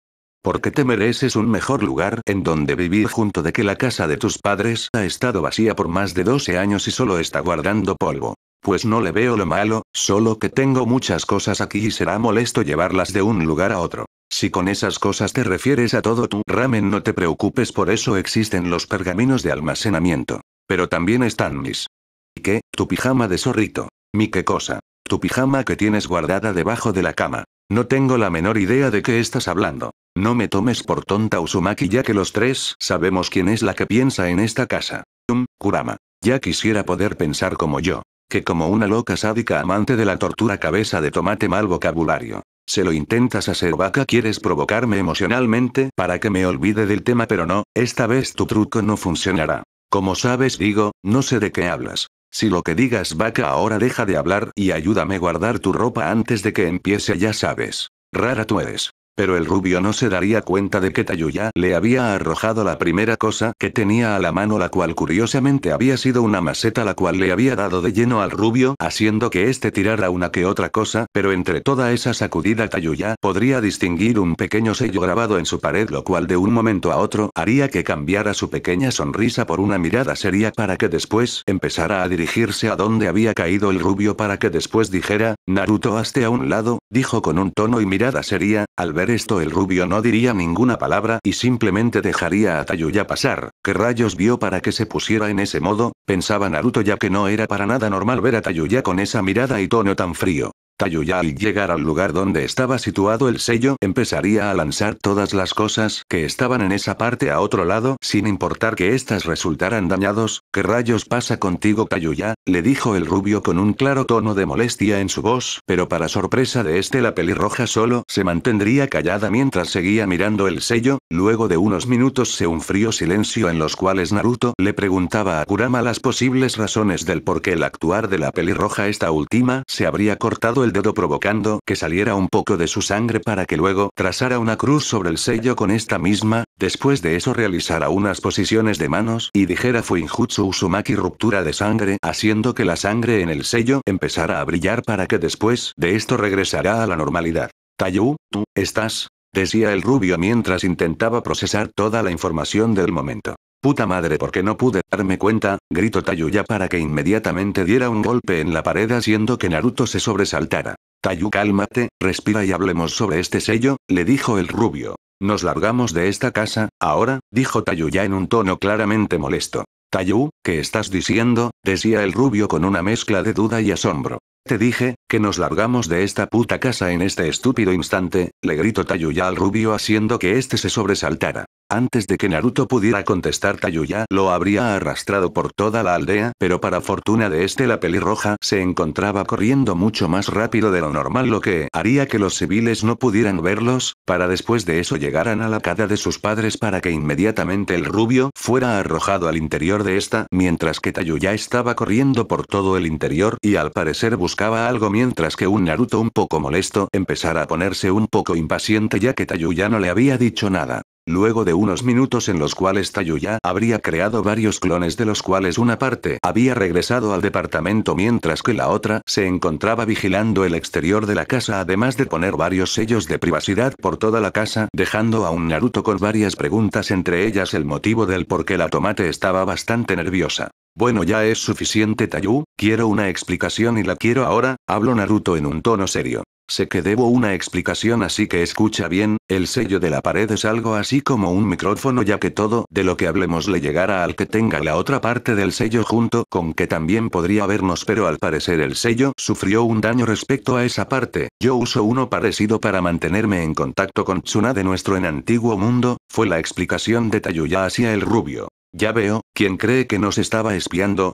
Porque te mereces un mejor lugar en donde vivir junto de que la casa de tus padres ha estado vacía por más de 12 años y solo está guardando polvo. Pues no le veo lo malo, solo que tengo muchas cosas aquí y será molesto llevarlas de un lugar a otro. Si con esas cosas te refieres a todo tu ramen no te preocupes por eso existen los pergaminos de almacenamiento. Pero también están mis... Y ¿Qué? Tu pijama de zorrito. Mi qué cosa. Tu pijama que tienes guardada debajo de la cama. No tengo la menor idea de qué estás hablando. No me tomes por tonta Usumaki. ya que los tres sabemos quién es la que piensa en esta casa. Um, Kurama. Ya quisiera poder pensar como yo. Que como una loca sádica amante de la tortura cabeza de tomate mal vocabulario. Se lo intentas hacer vaca quieres provocarme emocionalmente para que me olvide del tema pero no, esta vez tu truco no funcionará. Como sabes digo, no sé de qué hablas. Si lo que digas vaca ahora deja de hablar y ayúdame a guardar tu ropa antes de que empiece ya sabes. Rara tú eres. Pero el rubio no se daría cuenta de que Tayuya le había arrojado la primera cosa que tenía a la mano, la cual curiosamente había sido una maceta, la cual le había dado de lleno al rubio, haciendo que éste tirara una que otra cosa, pero entre toda esa sacudida Tayuya podría distinguir un pequeño sello grabado en su pared, lo cual de un momento a otro haría que cambiara su pequeña sonrisa por una mirada seria para que después empezara a dirigirse a donde había caído el rubio para que después dijera, Naruto hazte a un lado, dijo con un tono y mirada seria, al ver esto el rubio no diría ninguna palabra y simplemente dejaría a Tayuya pasar. que rayos vio para que se pusiera en ese modo? Pensaba Naruto ya que no era para nada normal ver a Tayuya con esa mirada y tono tan frío. Tayuya al llegar al lugar donde estaba situado el sello empezaría a lanzar todas las cosas que estaban en esa parte a otro lado sin importar que éstas resultaran dañados. ¿Qué rayos pasa contigo Tayuya? le dijo el rubio con un claro tono de molestia en su voz, pero para sorpresa de este la pelirroja solo se mantendría callada mientras seguía mirando el sello, luego de unos minutos se un frío silencio en los cuales Naruto le preguntaba a Kurama las posibles razones del por qué el actuar de la pelirroja esta última se habría cortado el el dedo provocando que saliera un poco de su sangre para que luego trazara una cruz sobre el sello con esta misma, después de eso realizara unas posiciones de manos y dijera Fuinjutsu usumaki ruptura de sangre haciendo que la sangre en el sello empezara a brillar para que después de esto regresara a la normalidad. Tayu, tú, estás, decía el rubio mientras intentaba procesar toda la información del momento. Puta madre, porque no pude darme cuenta, gritó Tayuya para que inmediatamente diera un golpe en la pared haciendo que Naruto se sobresaltara. Tayu, cálmate, respira y hablemos sobre este sello, le dijo el rubio. Nos largamos de esta casa, ahora, dijo Tayuya en un tono claramente molesto. Tayu, ¿qué estás diciendo? decía el rubio con una mezcla de duda y asombro. Te dije, que nos largamos de esta puta casa en este estúpido instante, le gritó Tayuya al rubio haciendo que éste se sobresaltara. Antes de que Naruto pudiera contestar Tayuya lo habría arrastrado por toda la aldea, pero para fortuna de este la pelirroja se encontraba corriendo mucho más rápido de lo normal lo que haría que los civiles no pudieran verlos, para después de eso llegaran a la casa de sus padres para que inmediatamente el rubio fuera arrojado al interior de esta, mientras que Tayuya estaba corriendo por todo el interior y al parecer buscaba algo mientras que un Naruto un poco molesto empezara a ponerse un poco impaciente ya que Tayuya no le había dicho nada. Luego de unos minutos en los cuales Tayuya habría creado varios clones de los cuales una parte había regresado al departamento mientras que la otra se encontraba vigilando el exterior de la casa además de poner varios sellos de privacidad por toda la casa dejando a un Naruto con varias preguntas entre ellas el motivo del por qué la tomate estaba bastante nerviosa. Bueno ya es suficiente Tayu, quiero una explicación y la quiero ahora, habló Naruto en un tono serio. Sé que debo una explicación así que escucha bien, el sello de la pared es algo así como un micrófono ya que todo de lo que hablemos le llegará al que tenga la otra parte del sello junto con que también podría vernos pero al parecer el sello sufrió un daño respecto a esa parte, yo uso uno parecido para mantenerme en contacto con Tsuna de nuestro en antiguo mundo, fue la explicación de Tayuya hacia el rubio. Ya veo, ¿quién cree que nos estaba espiando?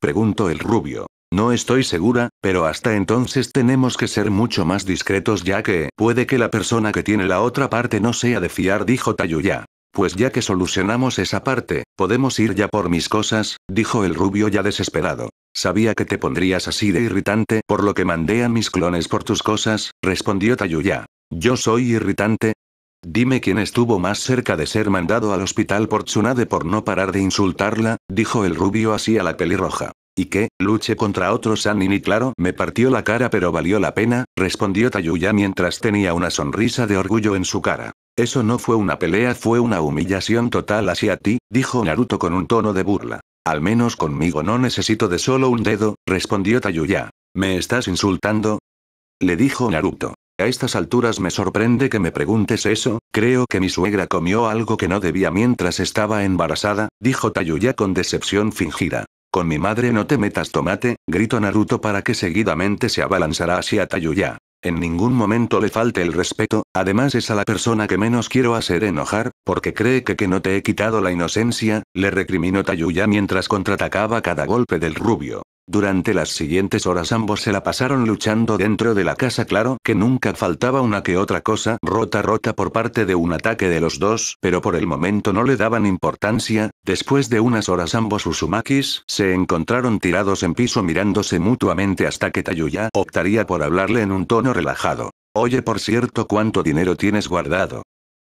Preguntó el rubio. No estoy segura, pero hasta entonces tenemos que ser mucho más discretos ya que puede que la persona que tiene la otra parte no sea de fiar, dijo Tayuya. Pues ya que solucionamos esa parte, podemos ir ya por mis cosas, dijo el rubio ya desesperado. Sabía que te pondrías así de irritante, por lo que mandé a mis clones por tus cosas, respondió Tayuya. ¿Yo soy irritante? Dime quién estuvo más cerca de ser mandado al hospital por Tsunade por no parar de insultarla, dijo el rubio así a la pelirroja y que, luche contra otro Sanin y claro, me partió la cara pero valió la pena, respondió Tayuya mientras tenía una sonrisa de orgullo en su cara. Eso no fue una pelea, fue una humillación total hacia ti, dijo Naruto con un tono de burla. Al menos conmigo no necesito de solo un dedo, respondió Tayuya. ¿Me estás insultando? Le dijo Naruto. A estas alturas me sorprende que me preguntes eso, creo que mi suegra comió algo que no debía mientras estaba embarazada, dijo Tayuya con decepción fingida. Con mi madre no te metas tomate, gritó Naruto para que seguidamente se abalanzara hacia Tayuya. En ningún momento le falte el respeto, además es a la persona que menos quiero hacer enojar, porque cree que que no te he quitado la inocencia, le recriminó Tayuya mientras contraatacaba cada golpe del rubio. Durante las siguientes horas ambos se la pasaron luchando dentro de la casa claro que nunca faltaba una que otra cosa rota rota por parte de un ataque de los dos, pero por el momento no le daban importancia, después de unas horas ambos Usumakis se encontraron tirados en piso mirándose mutuamente hasta que Tayuya optaría por hablarle en un tono relajado. Oye por cierto cuánto dinero tienes guardado.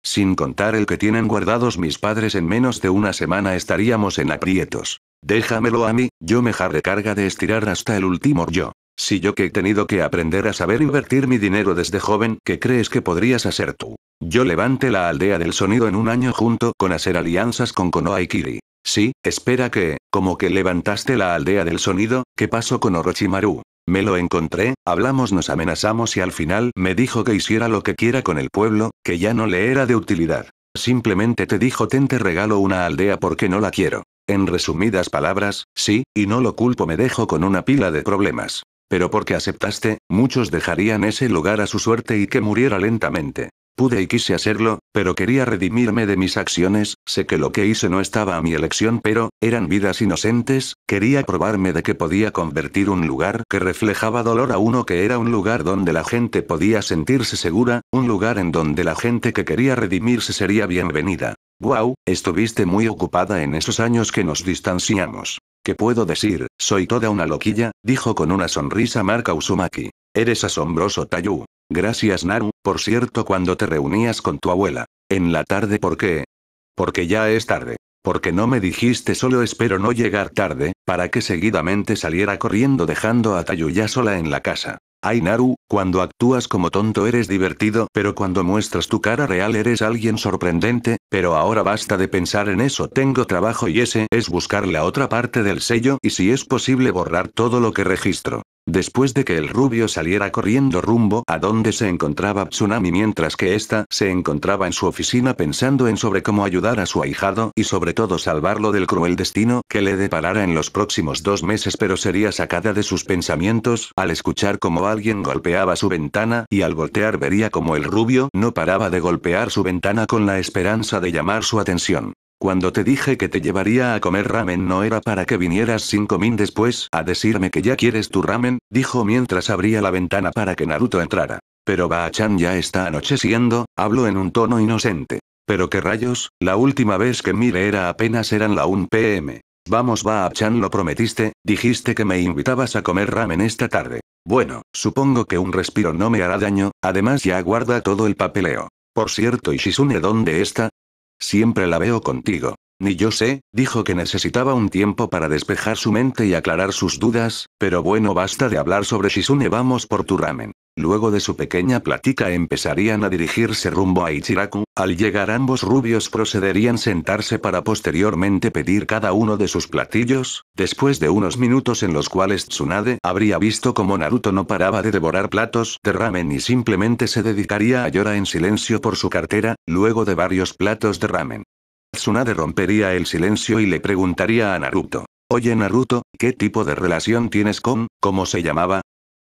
Sin contar el que tienen guardados mis padres en menos de una semana estaríamos en aprietos. Déjamelo a mí, yo me carga de estirar hasta el último yo. Si yo que he tenido que aprender a saber invertir mi dinero desde joven, ¿qué crees que podrías hacer tú? Yo levanté la aldea del sonido en un año junto con hacer alianzas con Konoha y Kiri. Sí, espera que, como que levantaste la aldea del sonido, ¿qué pasó con Orochimaru? Me lo encontré, hablamos, nos amenazamos y al final me dijo que hiciera lo que quiera con el pueblo, que ya no le era de utilidad. Simplemente te dijo ten te regalo una aldea porque no la quiero. En resumidas palabras, sí, y no lo culpo, me dejo con una pila de problemas. Pero porque aceptaste, muchos dejarían ese lugar a su suerte y que muriera lentamente. Pude y quise hacerlo, pero quería redimirme de mis acciones, sé que lo que hice no estaba a mi elección, pero, eran vidas inocentes, quería probarme de que podía convertir un lugar que reflejaba dolor a uno que era un lugar donde la gente podía sentirse segura, un lugar en donde la gente que quería redimirse sería bienvenida. Wow, estuviste muy ocupada en esos años que nos distanciamos. ¿Qué puedo decir? Soy toda una loquilla, dijo con una sonrisa Marca Usumaki. Eres asombroso, Tayu. Gracias, Naru, por cierto, cuando te reunías con tu abuela. En la tarde, ¿por qué? Porque ya es tarde. Porque no me dijiste solo espero no llegar tarde, para que seguidamente saliera corriendo dejando a Tayu ya sola en la casa. Ay Naru, cuando actúas como tonto eres divertido, pero cuando muestras tu cara real eres alguien sorprendente, pero ahora basta de pensar en eso. Tengo trabajo y ese es buscar la otra parte del sello y si es posible borrar todo lo que registro. Después de que el rubio saliera corriendo rumbo a donde se encontraba Tsunami mientras que ésta se encontraba en su oficina pensando en sobre cómo ayudar a su ahijado y sobre todo salvarlo del cruel destino que le deparara en los próximos dos meses pero sería sacada de sus pensamientos al escuchar cómo alguien golpeaba su ventana y al voltear vería como el rubio no paraba de golpear su ventana con la esperanza de llamar su atención. Cuando te dije que te llevaría a comer ramen no era para que vinieras cinco min después a decirme que ya quieres tu ramen, dijo mientras abría la ventana para que Naruto entrara. Pero Baachan ya está anocheciendo, habló en un tono inocente. Pero qué rayos, la última vez que mire era apenas eran la 1 pm. Vamos Baachan lo prometiste, dijiste que me invitabas a comer ramen esta tarde. Bueno, supongo que un respiro no me hará daño, además ya guarda todo el papeleo. Por cierto, ¿y dónde está? Siempre la veo contigo. Ni yo sé, dijo que necesitaba un tiempo para despejar su mente y aclarar sus dudas, pero bueno basta de hablar sobre Shizune vamos por tu ramen. Luego de su pequeña plática empezarían a dirigirse rumbo a Ichiraku, al llegar ambos rubios procederían sentarse para posteriormente pedir cada uno de sus platillos, después de unos minutos en los cuales Tsunade habría visto como Naruto no paraba de devorar platos de ramen y simplemente se dedicaría a llorar en silencio por su cartera, luego de varios platos de ramen. Tsunade rompería el silencio y le preguntaría a Naruto. Oye Naruto, ¿qué tipo de relación tienes con, cómo se llamaba,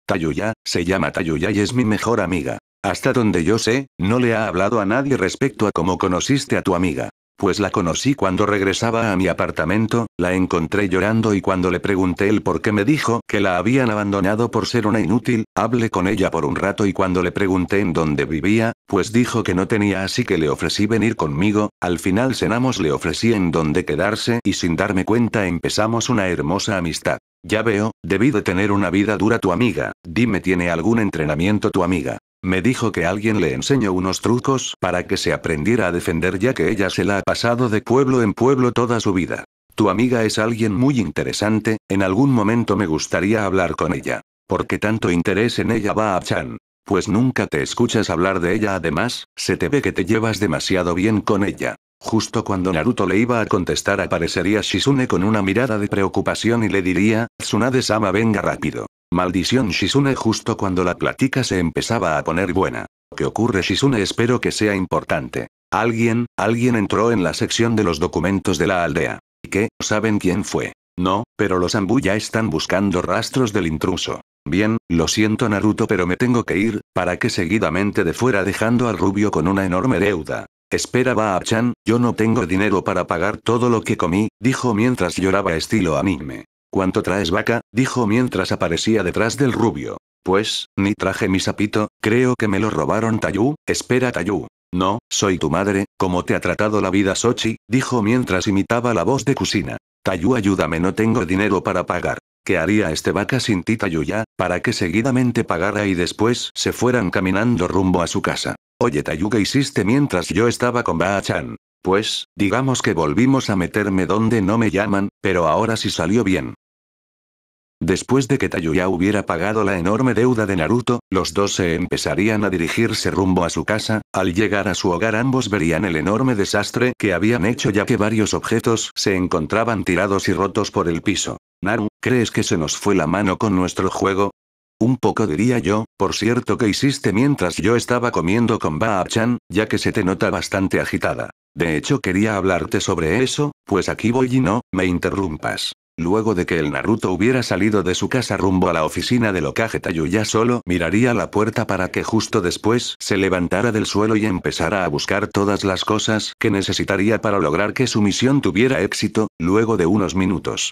Tayuya, se llama Tayuya y es mi mejor amiga. Hasta donde yo sé, no le ha hablado a nadie respecto a cómo conociste a tu amiga. Pues la conocí cuando regresaba a mi apartamento, la encontré llorando y cuando le pregunté el por qué me dijo que la habían abandonado por ser una inútil, hablé con ella por un rato y cuando le pregunté en dónde vivía, pues dijo que no tenía así que le ofrecí venir conmigo, al final cenamos le ofrecí en dónde quedarse y sin darme cuenta empezamos una hermosa amistad. Ya veo, debí de tener una vida dura tu amiga, dime tiene algún entrenamiento tu amiga. Me dijo que alguien le enseñó unos trucos para que se aprendiera a defender ya que ella se la ha pasado de pueblo en pueblo toda su vida. Tu amiga es alguien muy interesante, en algún momento me gustaría hablar con ella. ¿Por qué tanto interés en ella va a Chan? Pues nunca te escuchas hablar de ella además, se te ve que te llevas demasiado bien con ella. Justo cuando Naruto le iba a contestar aparecería Shizune con una mirada de preocupación y le diría, Tsunade-sama venga rápido. Maldición Shizune justo cuando la plática se empezaba a poner buena. ¿Qué ocurre Shizune? Espero que sea importante. Alguien, alguien entró en la sección de los documentos de la aldea. ¿Y qué? ¿Saben quién fue? No, pero los Ambu ya están buscando rastros del intruso. Bien, lo siento Naruto pero me tengo que ir, para que seguidamente de fuera dejando al rubio con una enorme deuda. Espera a chan yo no tengo dinero para pagar todo lo que comí, dijo mientras lloraba estilo anime. ¿Cuánto traes vaca? dijo mientras aparecía detrás del rubio. Pues, ni traje mi sapito, creo que me lo robaron Tayu, espera Tayu. No, soy tu madre, como te ha tratado la vida Sochi, dijo mientras imitaba la voz de Kusina. Tayu ayúdame no tengo dinero para pagar. ¿Qué haría este vaca sin ti ya?, para que seguidamente pagara y después se fueran caminando rumbo a su casa? Oye Tayuga hiciste mientras yo estaba con ba Pues, digamos que volvimos a meterme donde no me llaman, pero ahora sí salió bien. Después de que Tayuya hubiera pagado la enorme deuda de Naruto, los dos se empezarían a dirigirse rumbo a su casa, al llegar a su hogar ambos verían el enorme desastre que habían hecho ya que varios objetos se encontraban tirados y rotos por el piso. Naru, ¿crees que se nos fue la mano con nuestro juego? Un poco diría yo, por cierto que hiciste mientras yo estaba comiendo con Chan, ya que se te nota bastante agitada. De hecho quería hablarte sobre eso, pues aquí voy y no, me interrumpas. Luego de que el Naruto hubiera salido de su casa rumbo a la oficina del Okage Tayuya solo miraría la puerta para que justo después se levantara del suelo y empezara a buscar todas las cosas que necesitaría para lograr que su misión tuviera éxito, luego de unos minutos.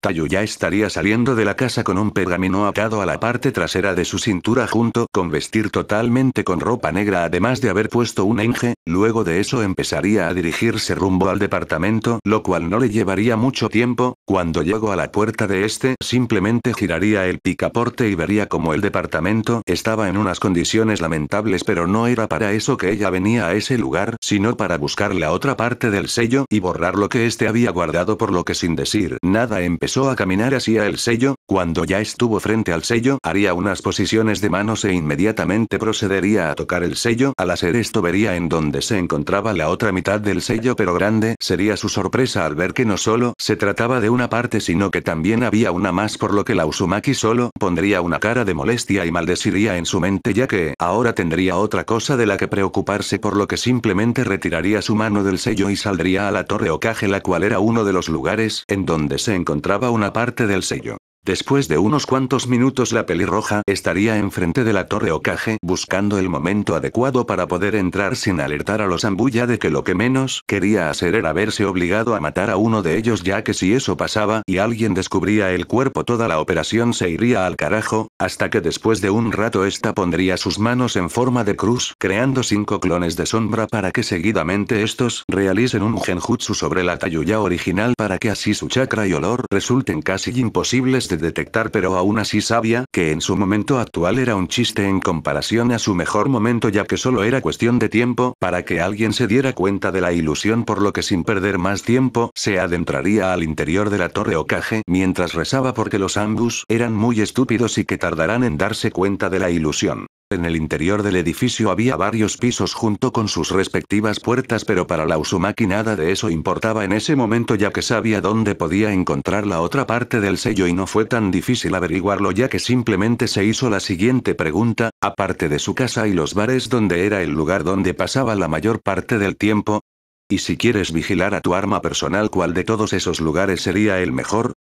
Tayu ya estaría saliendo de la casa con un pergamino atado a la parte trasera de su cintura junto con vestir totalmente con ropa negra además de haber puesto un enje, luego de eso empezaría a dirigirse rumbo al departamento, lo cual no le llevaría mucho tiempo, cuando llego a la puerta de este, simplemente giraría el picaporte y vería como el departamento estaba en unas condiciones lamentables, pero no era para eso que ella venía a ese lugar, sino para buscar la otra parte del sello y borrar lo que este había guardado, por lo que sin decir nada empezó a caminar hacia el sello, cuando ya estuvo frente al sello, haría unas posiciones de manos e inmediatamente procedería a tocar el sello. Al hacer esto vería en donde se encontraba la otra mitad del sello pero grande. Sería su sorpresa al ver que no solo se trataba de una parte sino que también había una más por lo que la Usumaki solo pondría una cara de molestia y maldeciría en su mente ya que ahora tendría otra cosa de la que preocuparse por lo que simplemente retiraría su mano del sello y saldría a la torre Okage la cual era uno de los lugares en donde se encontraba una parte del sello. Después de unos cuantos minutos la pelirroja estaría enfrente de la torre Okage buscando el momento adecuado para poder entrar sin alertar a los Ambuya de que lo que menos quería hacer era verse obligado a matar a uno de ellos ya que si eso pasaba y alguien descubría el cuerpo toda la operación se iría al carajo, hasta que después de un rato esta pondría sus manos en forma de cruz creando cinco clones de sombra para que seguidamente estos realicen un genjutsu sobre la Tayuya original para que así su chakra y olor resulten casi imposibles de detectar pero aún así sabía que en su momento actual era un chiste en comparación a su mejor momento ya que solo era cuestión de tiempo para que alguien se diera cuenta de la ilusión por lo que sin perder más tiempo se adentraría al interior de la torre caje, mientras rezaba porque los ambus eran muy estúpidos y que tardarán en darse cuenta de la ilusión. En el interior del edificio había varios pisos junto con sus respectivas puertas pero para la Usumaki nada de eso importaba en ese momento ya que sabía dónde podía encontrar la otra parte del sello y no fue tan difícil averiguarlo ya que simplemente se hizo la siguiente pregunta, aparte de su casa y los bares donde era el lugar donde pasaba la mayor parte del tiempo. Y si quieres vigilar a tu arma personal, ¿cuál de todos esos lugares sería el mejor?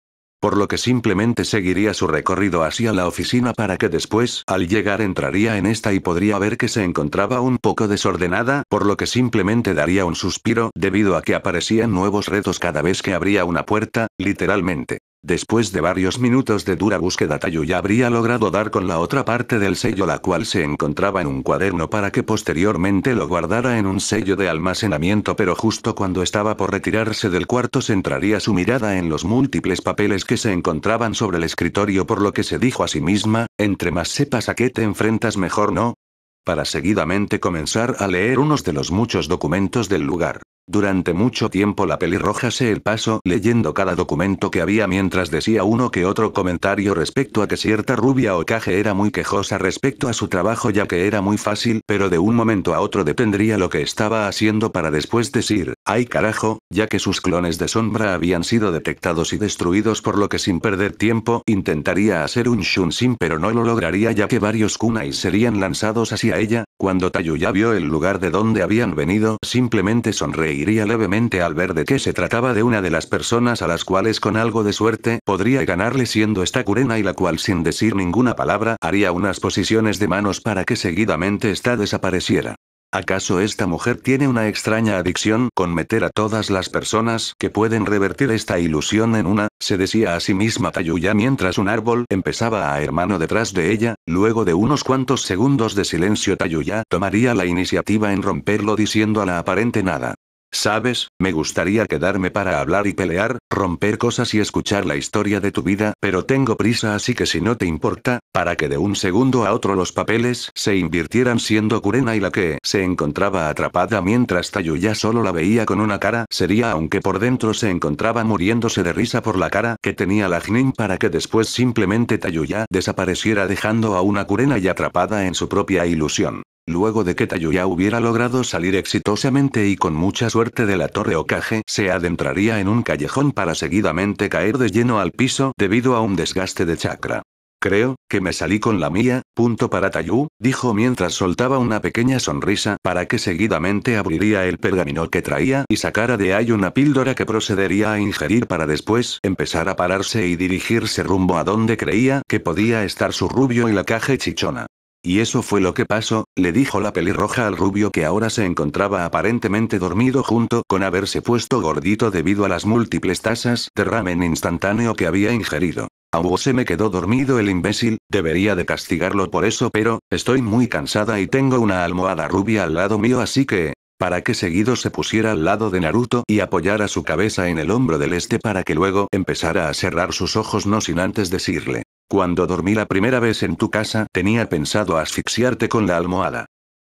por lo que simplemente seguiría su recorrido hacia la oficina para que después, al llegar, entraría en esta y podría ver que se encontraba un poco desordenada, por lo que simplemente daría un suspiro, debido a que aparecían nuevos retos cada vez que abría una puerta, literalmente. Después de varios minutos de dura búsqueda Tayuya habría logrado dar con la otra parte del sello la cual se encontraba en un cuaderno para que posteriormente lo guardara en un sello de almacenamiento pero justo cuando estaba por retirarse del cuarto centraría su mirada en los múltiples papeles que se encontraban sobre el escritorio por lo que se dijo a sí misma, entre más sepas a qué te enfrentas mejor no, para seguidamente comenzar a leer unos de los muchos documentos del lugar. Durante mucho tiempo la pelirroja se el paso leyendo cada documento que había mientras decía uno que otro comentario respecto a que cierta rubia o caje era muy quejosa respecto a su trabajo ya que era muy fácil pero de un momento a otro detendría lo que estaba haciendo para después decir, Ay carajo, ya que sus clones de sombra habían sido detectados y destruidos por lo que sin perder tiempo intentaría hacer un shunshin pero no lo lograría ya que varios kunais serían lanzados hacia ella, cuando Tayuya vio el lugar de donde habían venido simplemente sonreiría levemente al ver de que se trataba de una de las personas a las cuales con algo de suerte podría ganarle siendo esta Kurena y la cual sin decir ninguna palabra haría unas posiciones de manos para que seguidamente esta desapareciera. ¿Acaso esta mujer tiene una extraña adicción con meter a todas las personas que pueden revertir esta ilusión en una? se decía a sí misma Tayuya mientras un árbol empezaba a hermano detrás de ella, luego de unos cuantos segundos de silencio Tayuya tomaría la iniciativa en romperlo diciendo a la aparente nada. Sabes, me gustaría quedarme para hablar y pelear, romper cosas y escuchar la historia de tu vida, pero tengo prisa así que si no te importa, para que de un segundo a otro los papeles se invirtieran siendo Kurena y la que se encontraba atrapada mientras Tayuya solo la veía con una cara, sería aunque por dentro se encontraba muriéndose de risa por la cara que tenía la Jnin para que después simplemente Tayuya desapareciera dejando a una Kurena y atrapada en su propia ilusión. Luego de que Tayuya hubiera logrado salir exitosamente y con mucha suerte de la torre Okage, se adentraría en un callejón para seguidamente caer de lleno al piso debido a un desgaste de chakra. Creo, que me salí con la mía, punto para Tayu, dijo mientras soltaba una pequeña sonrisa para que seguidamente abriría el pergamino que traía y sacara de ahí una píldora que procedería a ingerir para después empezar a pararse y dirigirse rumbo a donde creía que podía estar su rubio y la caja chichona. Y eso fue lo que pasó, le dijo la pelirroja al rubio que ahora se encontraba aparentemente dormido junto con haberse puesto gordito debido a las múltiples tazas de ramen instantáneo que había ingerido. Aún se me quedó dormido el imbécil, debería de castigarlo por eso pero, estoy muy cansada y tengo una almohada rubia al lado mío así que... Para que seguido se pusiera al lado de Naruto y apoyara su cabeza en el hombro del este para que luego empezara a cerrar sus ojos no sin antes decirle. Cuando dormí la primera vez en tu casa, tenía pensado asfixiarte con la almohada.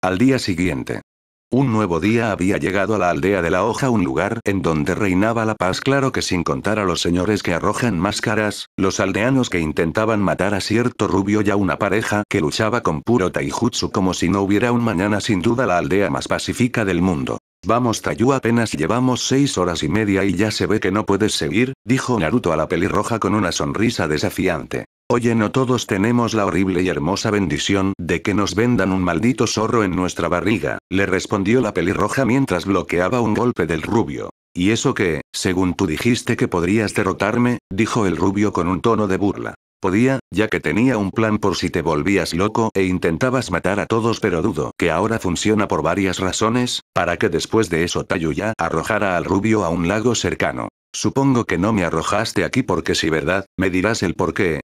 Al día siguiente. Un nuevo día había llegado a la aldea de la hoja, un lugar en donde reinaba la paz, claro que sin contar a los señores que arrojan máscaras, los aldeanos que intentaban matar a cierto rubio y a una pareja que luchaba con puro taijutsu como si no hubiera un mañana, sin duda la aldea más pacífica del mundo. Vamos Tayu apenas llevamos seis horas y media y ya se ve que no puedes seguir, dijo Naruto a la pelirroja con una sonrisa desafiante. Oye, no todos tenemos la horrible y hermosa bendición de que nos vendan un maldito zorro en nuestra barriga, le respondió la pelirroja mientras bloqueaba un golpe del rubio. Y eso que, según tú dijiste que podrías derrotarme, dijo el rubio con un tono de burla. Podía, ya que tenía un plan por si te volvías loco e intentabas matar a todos, pero dudo que ahora funciona por varias razones, para que después de eso Tayuya arrojara al rubio a un lago cercano. Supongo que no me arrojaste aquí porque si verdad, me dirás el por qué,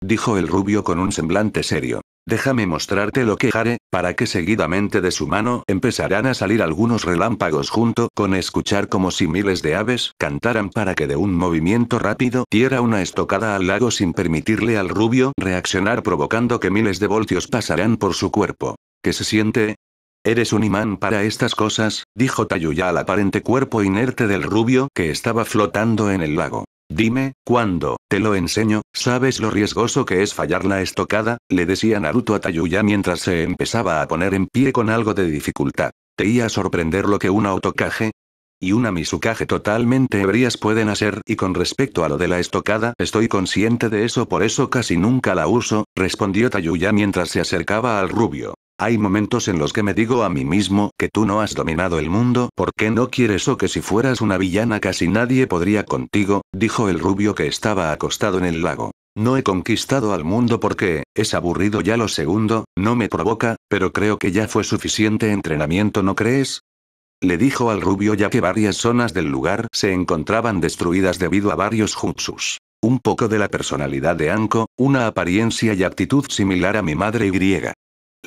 dijo el rubio con un semblante serio. Déjame mostrarte lo que haré, para que seguidamente de su mano empezarán a salir algunos relámpagos junto con escuchar como si miles de aves cantaran para que de un movimiento rápido diera una estocada al lago sin permitirle al rubio reaccionar provocando que miles de voltios pasarán por su cuerpo. ¿Qué se siente? Eres un imán para estas cosas, dijo Tayuya al aparente cuerpo inerte del rubio que estaba flotando en el lago. Dime, ¿cuándo? Te lo enseño, ¿sabes lo riesgoso que es fallar la estocada? Le decía Naruto a Tayuya mientras se empezaba a poner en pie con algo de dificultad. ¿Te iba a sorprender lo que una autocaje Y una Misukaje totalmente hebrías pueden hacer, y con respecto a lo de la estocada, estoy consciente de eso, por eso casi nunca la uso, respondió Tayuya mientras se acercaba al rubio. Hay momentos en los que me digo a mí mismo que tú no has dominado el mundo porque no quieres o que si fueras una villana casi nadie podría contigo, dijo el rubio que estaba acostado en el lago. No he conquistado al mundo porque, es aburrido ya lo segundo, no me provoca, pero creo que ya fue suficiente entrenamiento, ¿no crees? Le dijo al rubio ya que varias zonas del lugar se encontraban destruidas debido a varios jutsus. Un poco de la personalidad de Anko, una apariencia y actitud similar a mi madre griega.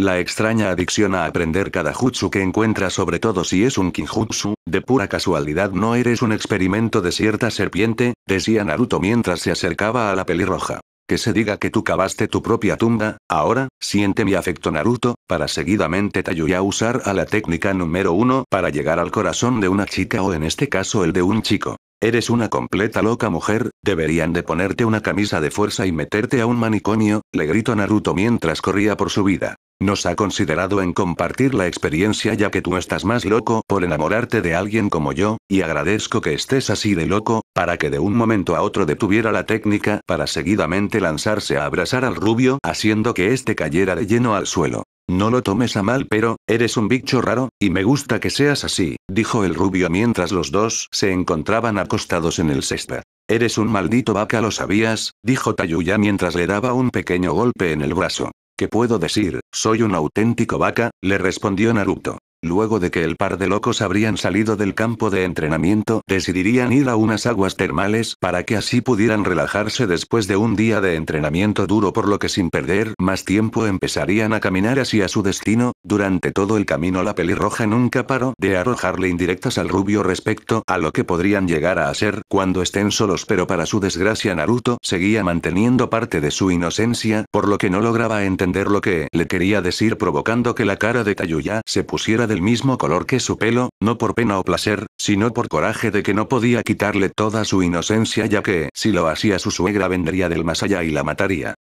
La extraña adicción a aprender cada jutsu que encuentra sobre todo si es un kinjutsu, de pura casualidad no eres un experimento de cierta serpiente, decía Naruto mientras se acercaba a la pelirroja. Que se diga que tú cavaste tu propia tumba, ahora, siente mi afecto Naruto, para seguidamente Tayuya usar a la técnica número uno para llegar al corazón de una chica o en este caso el de un chico. Eres una completa loca mujer, deberían de ponerte una camisa de fuerza y meterte a un manicomio, le gritó Naruto mientras corría por su vida. Nos ha considerado en compartir la experiencia ya que tú estás más loco por enamorarte de alguien como yo, y agradezco que estés así de loco, para que de un momento a otro detuviera la técnica para seguidamente lanzarse a abrazar al rubio haciendo que éste cayera de lleno al suelo. No lo tomes a mal, pero, eres un bicho raro, y me gusta que seas así, dijo el rubio mientras los dos se encontraban acostados en el césped. Eres un maldito vaca, lo sabías, dijo Tayuya mientras le daba un pequeño golpe en el brazo. ¿Qué puedo decir? Soy un auténtico vaca, le respondió Naruto. Luego de que el par de locos habrían salido del campo de entrenamiento, decidirían ir a unas aguas termales para que así pudieran relajarse después de un día de entrenamiento duro por lo que sin perder más tiempo empezarían a caminar hacia su destino, durante todo el camino la pelirroja nunca paró de arrojarle indirectas al rubio respecto a lo que podrían llegar a hacer cuando estén solos pero para su desgracia Naruto seguía manteniendo parte de su inocencia, por lo que no lograba entender lo que le quería decir provocando que la cara de Tayuya se pusiera del mismo color que su pelo, no por pena o placer, sino por coraje de que no podía quitarle toda su inocencia ya que, si lo hacía su suegra vendría del más allá y la mataría.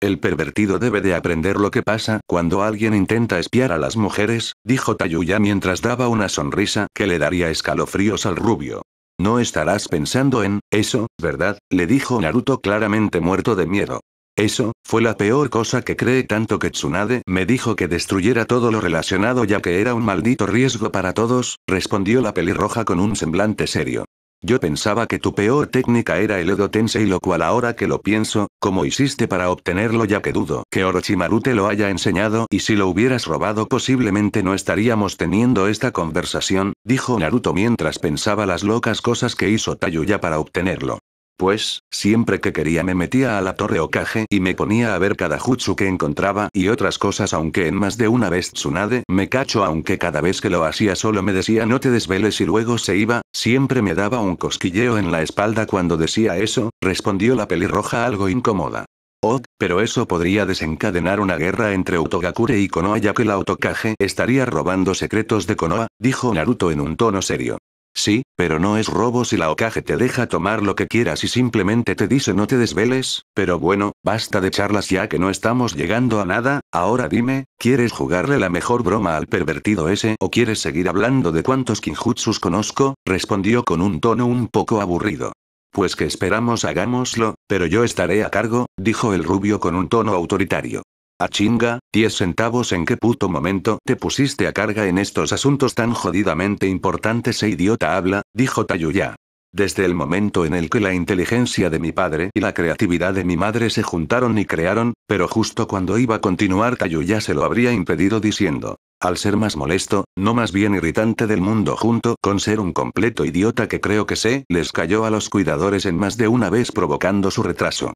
El pervertido debe de aprender lo que pasa cuando alguien intenta espiar a las mujeres, dijo Tayuya mientras daba una sonrisa que le daría escalofríos al rubio. No estarás pensando en eso, ¿verdad? le dijo Naruto claramente muerto de miedo. Eso, fue la peor cosa que cree tanto que Tsunade me dijo que destruyera todo lo relacionado ya que era un maldito riesgo para todos, respondió la pelirroja con un semblante serio. Yo pensaba que tu peor técnica era el Edo Tensei lo cual ahora que lo pienso, ¿cómo hiciste para obtenerlo ya que dudo que Orochimaru te lo haya enseñado y si lo hubieras robado posiblemente no estaríamos teniendo esta conversación, dijo Naruto mientras pensaba las locas cosas que hizo Tayuya para obtenerlo. Pues, siempre que quería me metía a la torre Okage y me ponía a ver cada jutsu que encontraba y otras cosas aunque en más de una vez Tsunade me cacho aunque cada vez que lo hacía solo me decía no te desveles y luego se iba, siempre me daba un cosquilleo en la espalda cuando decía eso, respondió la pelirroja algo incómoda. Oh, pero eso podría desencadenar una guerra entre Utogakure y Konoha ya que la Otokage estaría robando secretos de Konoha, dijo Naruto en un tono serio. Sí, pero no es robo si la ocaje te deja tomar lo que quieras y simplemente te dice no te desveles, pero bueno, basta de charlas ya que no estamos llegando a nada, ahora dime, ¿quieres jugarle la mejor broma al pervertido ese o quieres seguir hablando de cuántos kinjutsus conozco? respondió con un tono un poco aburrido. Pues que esperamos hagámoslo, pero yo estaré a cargo, dijo el rubio con un tono autoritario. A chinga, 10 centavos en qué puto momento te pusiste a carga en estos asuntos tan jodidamente importantes e idiota habla, dijo Tayuya. Desde el momento en el que la inteligencia de mi padre y la creatividad de mi madre se juntaron y crearon, pero justo cuando iba a continuar Tayuya se lo habría impedido diciendo, al ser más molesto, no más bien irritante del mundo junto con ser un completo idiota que creo que sé, les cayó a los cuidadores en más de una vez provocando su retraso.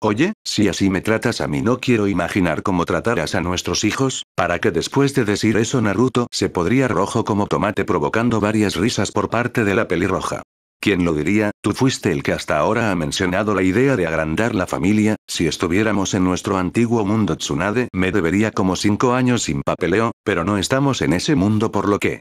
Oye, si así me tratas a mí no quiero imaginar cómo tratarás a nuestros hijos, para que después de decir eso Naruto se podría rojo como tomate provocando varias risas por parte de la pelirroja. ¿Quién lo diría? Tú fuiste el que hasta ahora ha mencionado la idea de agrandar la familia, si estuviéramos en nuestro antiguo mundo Tsunade me debería como cinco años sin papeleo, pero no estamos en ese mundo por lo que,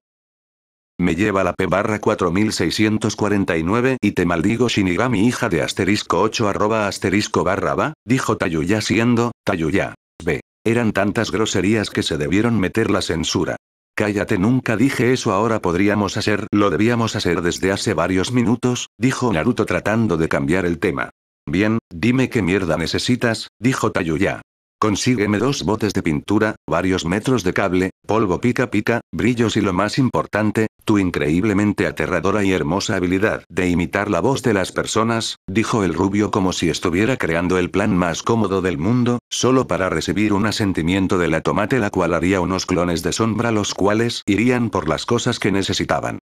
me lleva la P barra 4649 y te maldigo Shinigami hija de asterisco 8 arroba asterisco barra va, dijo Tayuya siendo, Tayuya. B. Eran tantas groserías que se debieron meter la censura. Cállate nunca dije eso ahora podríamos hacer, lo debíamos hacer desde hace varios minutos, dijo Naruto tratando de cambiar el tema. Bien, dime qué mierda necesitas, dijo Tayuya. Consígueme dos botes de pintura, varios metros de cable, polvo pica pica, brillos y lo más importante, tu increíblemente aterradora y hermosa habilidad de imitar la voz de las personas, dijo el rubio como si estuviera creando el plan más cómodo del mundo, solo para recibir un asentimiento de la tomate la cual haría unos clones de sombra los cuales irían por las cosas que necesitaban.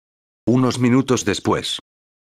Unos minutos después,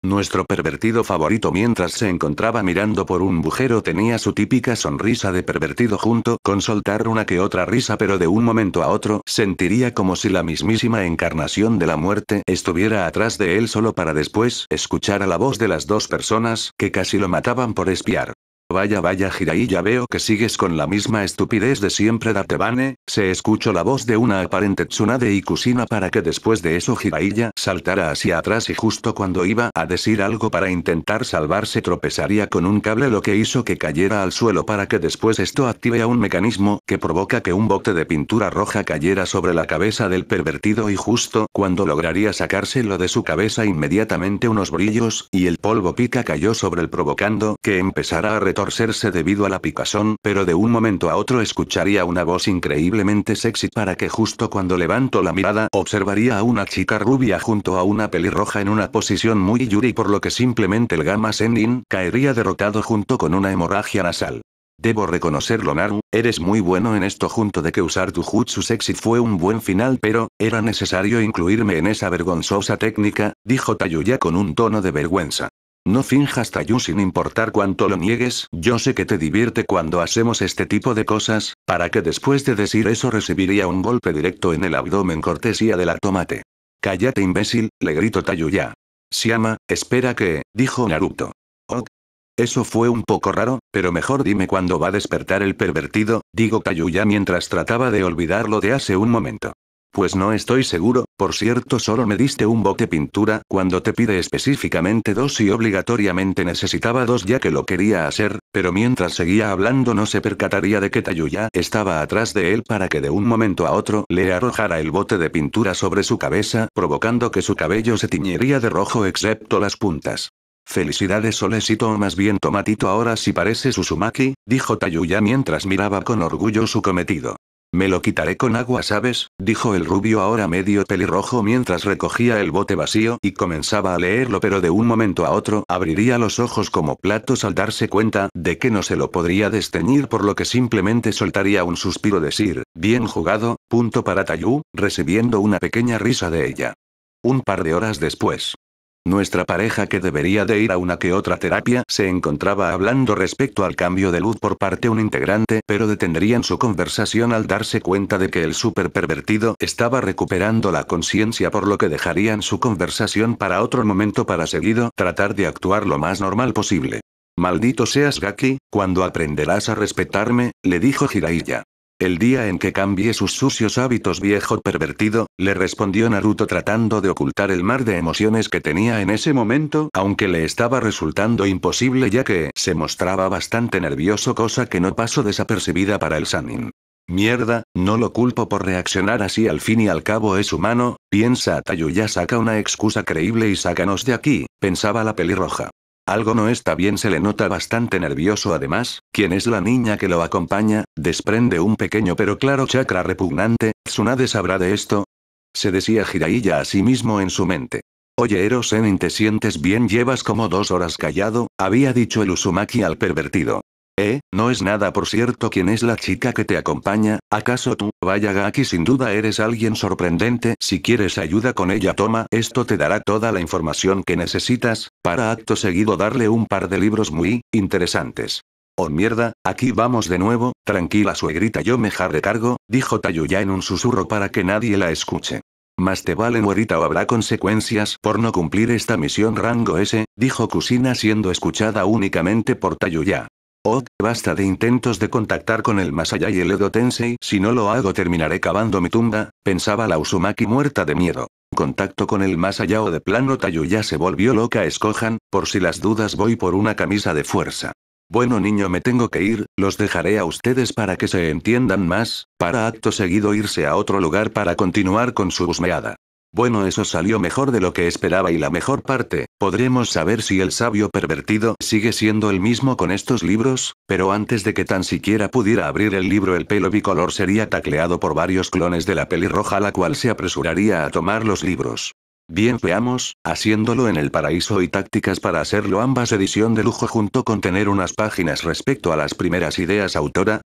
nuestro pervertido favorito mientras se encontraba mirando por un bujero tenía su típica sonrisa de pervertido junto con soltar una que otra risa pero de un momento a otro sentiría como si la mismísima encarnación de la muerte estuviera atrás de él solo para después escuchar a la voz de las dos personas que casi lo mataban por espiar. Vaya, vaya, Jiraiya veo que sigues con la misma estupidez de siempre, Datebane. Se escuchó la voz de una aparente Tsunade y Kusina para que después de eso Jiraiya saltara hacia atrás y justo cuando iba a decir algo para intentar salvarse tropezaría con un cable, lo que hizo que cayera al suelo para que después esto active a un mecanismo que provoca que un bote de pintura roja cayera sobre la cabeza del pervertido y justo cuando lograría sacárselo de su cabeza inmediatamente unos brillos y el polvo pica cayó sobre él provocando que empezara a torcerse debido a la picazón, pero de un momento a otro escucharía una voz increíblemente sexy para que justo cuando levanto la mirada observaría a una chica rubia junto a una pelirroja en una posición muy yuri por lo que simplemente el Gama sending caería derrotado junto con una hemorragia nasal. Debo reconocerlo Naru, eres muy bueno en esto junto de que usar tu jutsu sexy fue un buen final pero, era necesario incluirme en esa vergonzosa técnica, dijo Tayuya con un tono de vergüenza. No finjas Tayu sin importar cuánto lo niegues, yo sé que te divierte cuando hacemos este tipo de cosas, para que después de decir eso recibiría un golpe directo en el abdomen cortesía de la tomate. Cállate imbécil, le gritó Tayuya. Si ama, espera que, dijo Naruto. Oh. Eso fue un poco raro, pero mejor dime cuándo va a despertar el pervertido, digo Tayuya mientras trataba de olvidarlo de hace un momento. Pues no estoy seguro, por cierto solo me diste un bote pintura cuando te pide específicamente dos y obligatoriamente necesitaba dos ya que lo quería hacer, pero mientras seguía hablando no se percataría de que Tayuya estaba atrás de él para que de un momento a otro le arrojara el bote de pintura sobre su cabeza provocando que su cabello se tiñería de rojo excepto las puntas. Felicidades Solecito o más bien Tomatito ahora si parece Susumaki, dijo Tayuya mientras miraba con orgullo su cometido. Me lo quitaré con agua, ¿sabes? dijo el rubio ahora medio pelirrojo mientras recogía el bote vacío y comenzaba a leerlo, pero de un momento a otro abriría los ojos como platos al darse cuenta de que no se lo podría desteñir, por lo que simplemente soltaría un suspiro decir, bien jugado, punto para Tayú, recibiendo una pequeña risa de ella. Un par de horas después. Nuestra pareja que debería de ir a una que otra terapia se encontraba hablando respecto al cambio de luz por parte un integrante, pero detendrían su conversación al darse cuenta de que el super pervertido estaba recuperando la conciencia por lo que dejarían su conversación para otro momento para seguido tratar de actuar lo más normal posible. Maldito seas Gaki, cuando aprenderás a respetarme, le dijo Jiraiya. El día en que cambie sus sucios hábitos viejo pervertido, le respondió Naruto tratando de ocultar el mar de emociones que tenía en ese momento, aunque le estaba resultando imposible ya que se mostraba bastante nervioso cosa que no pasó desapercibida para el Sanin. Mierda, no lo culpo por reaccionar así al fin y al cabo es humano, piensa Tayuya saca una excusa creíble y sácanos de aquí, pensaba la pelirroja. Algo no está bien, se le nota bastante nervioso además, quien es la niña que lo acompaña, desprende un pequeño pero claro chakra repugnante, Tsunade sabrá de esto. Se decía Jiraiya a sí mismo en su mente. Oye Erosen, te sientes bien llevas como dos horas callado, había dicho el Usumaki al pervertido. Eh, no es nada por cierto quién es la chica que te acompaña, ¿acaso tú? Vaya Gaki sin duda eres alguien sorprendente, si quieres ayuda con ella toma, esto te dará toda la información que necesitas, para acto seguido darle un par de libros muy, interesantes. Oh mierda, aquí vamos de nuevo, tranquila suegrita yo me haré cargo, dijo Tayuya en un susurro para que nadie la escuche. Más te vale muerita o habrá consecuencias por no cumplir esta misión rango S, dijo Kusina siendo escuchada únicamente por Tayuya. Oh, basta de intentos de contactar con el más allá y el Edo Tensei. Si no lo hago terminaré cavando mi tumba, pensaba la usumaki muerta de miedo. Contacto con el más allá o de plano Tayuya se volvió loca escojan, por si las dudas voy por una camisa de fuerza. Bueno niño me tengo que ir, los dejaré a ustedes para que se entiendan más, para acto seguido irse a otro lugar para continuar con su husmeada. Bueno, eso salió mejor de lo que esperaba y la mejor parte, podremos saber si el sabio pervertido sigue siendo el mismo con estos libros, pero antes de que tan siquiera pudiera abrir el libro el pelo bicolor sería tacleado por varios clones de la pelirroja la cual se apresuraría a tomar los libros. Bien veamos, haciéndolo en el paraíso y tácticas para hacerlo ambas edición de lujo junto con tener unas páginas respecto a las primeras ideas autora,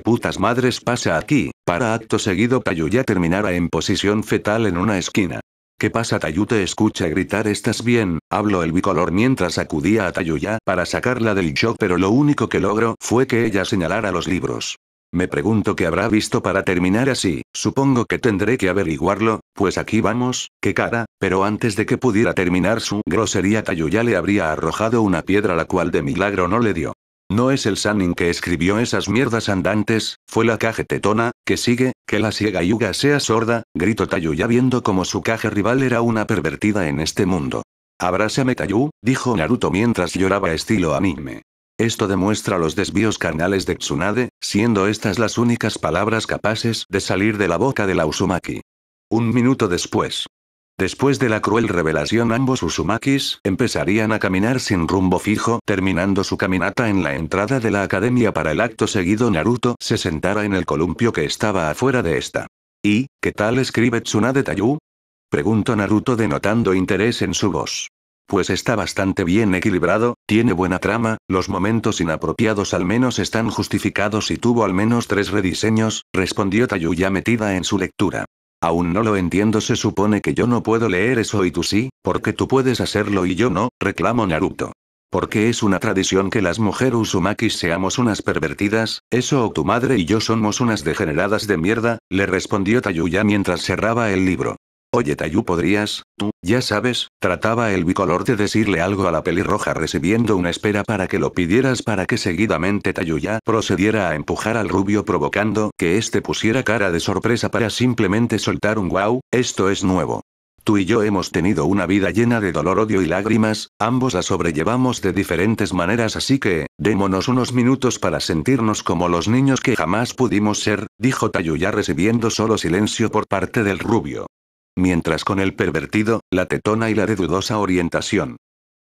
putas madres pasa aquí? Para acto seguido Tayuya terminara en posición fetal en una esquina. ¿Qué pasa Tayu te escucha gritar estás bien, hablo el bicolor mientras acudía a Tayuya para sacarla del shock pero lo único que logró fue que ella señalara los libros. Me pregunto qué habrá visto para terminar así, supongo que tendré que averiguarlo, pues aquí vamos, qué cara, pero antes de que pudiera terminar su grosería Tayuya le habría arrojado una piedra la cual de milagro no le dio. No es el Sanin que escribió esas mierdas andantes, fue la caje tetona, que sigue, que la ciega yuga sea sorda, gritó Tayuya viendo como su caje rival era una pervertida en este mundo. Abrásame Tayu, dijo Naruto mientras lloraba estilo anime. Esto demuestra los desvíos carnales de Tsunade, siendo estas las únicas palabras capaces de salir de la boca de la Usumaki. Un minuto después. Después de la cruel revelación ambos Usumakis empezarían a caminar sin rumbo fijo, terminando su caminata en la entrada de la academia para el acto seguido Naruto se sentara en el columpio que estaba afuera de esta. ¿Y, qué tal escribe Tsunade Tayu? Preguntó Naruto denotando interés en su voz. Pues está bastante bien equilibrado, tiene buena trama, los momentos inapropiados al menos están justificados y tuvo al menos tres rediseños, respondió Tayu ya metida en su lectura. Aún no lo entiendo, se supone que yo no puedo leer eso y tú sí, porque tú puedes hacerlo y yo no, reclamo Naruto. Porque es una tradición que las mujeres Uzumaki seamos unas pervertidas, eso o tu madre y yo somos unas degeneradas de mierda, le respondió Tayuya mientras cerraba el libro. Oye Tayu podrías, tú, ya sabes, trataba el bicolor de decirle algo a la pelirroja recibiendo una espera para que lo pidieras para que seguidamente Tayuya ya procediera a empujar al rubio provocando que éste pusiera cara de sorpresa para simplemente soltar un wow, esto es nuevo. Tú y yo hemos tenido una vida llena de dolor, odio y lágrimas, ambos la sobrellevamos de diferentes maneras, así que, démonos unos minutos para sentirnos como los niños que jamás pudimos ser, dijo Tayuya recibiendo solo silencio por parte del rubio mientras con el pervertido, la tetona y la de dudosa orientación.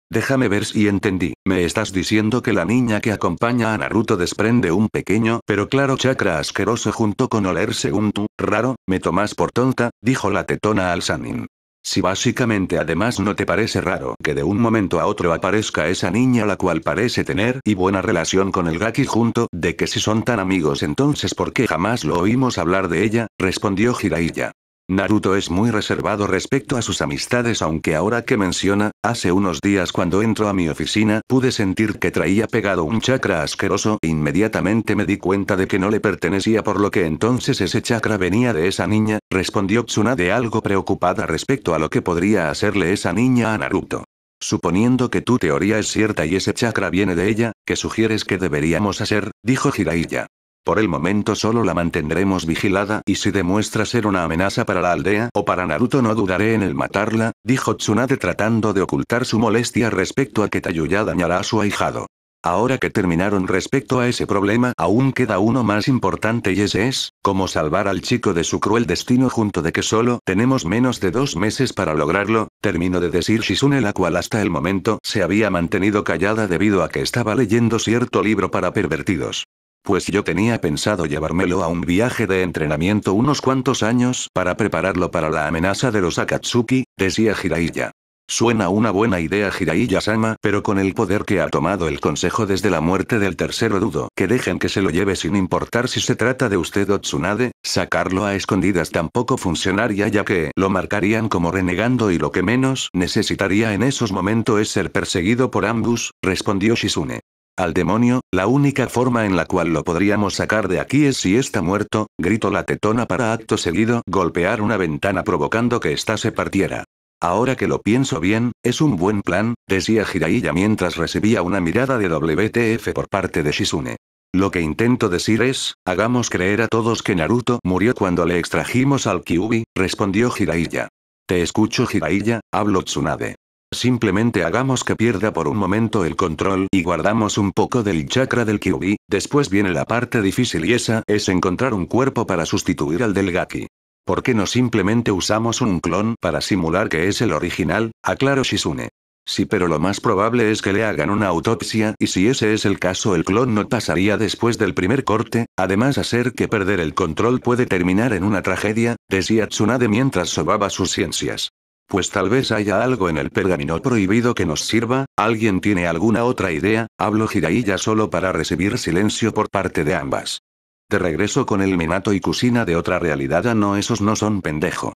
Déjame ver si entendí, me estás diciendo que la niña que acompaña a Naruto desprende un pequeño pero claro chakra asqueroso junto con olerse un tú, raro, me tomas por tonta, dijo la tetona al Sanin. Si básicamente además no te parece raro que de un momento a otro aparezca esa niña la cual parece tener y buena relación con el Gaki junto, de que si son tan amigos entonces ¿por qué jamás lo oímos hablar de ella? respondió Jiraiya. Naruto es muy reservado respecto a sus amistades aunque ahora que menciona, hace unos días cuando entró a mi oficina pude sentir que traía pegado un chakra asqueroso e inmediatamente me di cuenta de que no le pertenecía por lo que entonces ese chakra venía de esa niña, respondió Tsunade algo preocupada respecto a lo que podría hacerle esa niña a Naruto. Suponiendo que tu teoría es cierta y ese chakra viene de ella, ¿qué sugieres que deberíamos hacer? dijo Hiraiya. Por el momento solo la mantendremos vigilada y si demuestra ser una amenaza para la aldea o para Naruto no dudaré en el matarla, dijo Tsunade tratando de ocultar su molestia respecto a que Tayuya dañará a su ahijado. Ahora que terminaron respecto a ese problema aún queda uno más importante y ese es, cómo salvar al chico de su cruel destino junto de que solo tenemos menos de dos meses para lograrlo, terminó de decir Shizune la cual hasta el momento se había mantenido callada debido a que estaba leyendo cierto libro para pervertidos pues yo tenía pensado llevármelo a un viaje de entrenamiento unos cuantos años para prepararlo para la amenaza de los Akatsuki, decía Jiraiya. Suena una buena idea Jiraiya-sama, pero con el poder que ha tomado el consejo desde la muerte del tercero dudo que dejen que se lo lleve sin importar si se trata de usted o Tsunade, sacarlo a escondidas tampoco funcionaría ya que lo marcarían como renegando y lo que menos necesitaría en esos momentos es ser perseguido por ambos, respondió Shizune. Al demonio, la única forma en la cual lo podríamos sacar de aquí es si está muerto, gritó la tetona para acto seguido golpear una ventana provocando que ésta se partiera. Ahora que lo pienso bien, es un buen plan, decía Jiraiya mientras recibía una mirada de WTF por parte de Shizune. Lo que intento decir es, hagamos creer a todos que Naruto murió cuando le extrajimos al kiubi. respondió Jiraiya. Te escucho Jiraiya, hablo Tsunade. Simplemente hagamos que pierda por un momento el control y guardamos un poco del chakra del Kyubi, después viene la parte difícil y esa es encontrar un cuerpo para sustituir al del Gaki. ¿Por qué no simplemente usamos un clon para simular que es el original? Aclaro Shizune. Sí, pero lo más probable es que le hagan una autopsia, y si ese es el caso, el clon no pasaría después del primer corte. Además, hacer que perder el control puede terminar en una tragedia, decía Tsunade mientras sobaba sus ciencias. Pues tal vez haya algo en el pergamino prohibido que nos sirva, alguien tiene alguna otra idea, hablo Jiraiya solo para recibir silencio por parte de ambas. De regreso con el Minato y cocina de otra realidad, ah no, esos no son pendejo.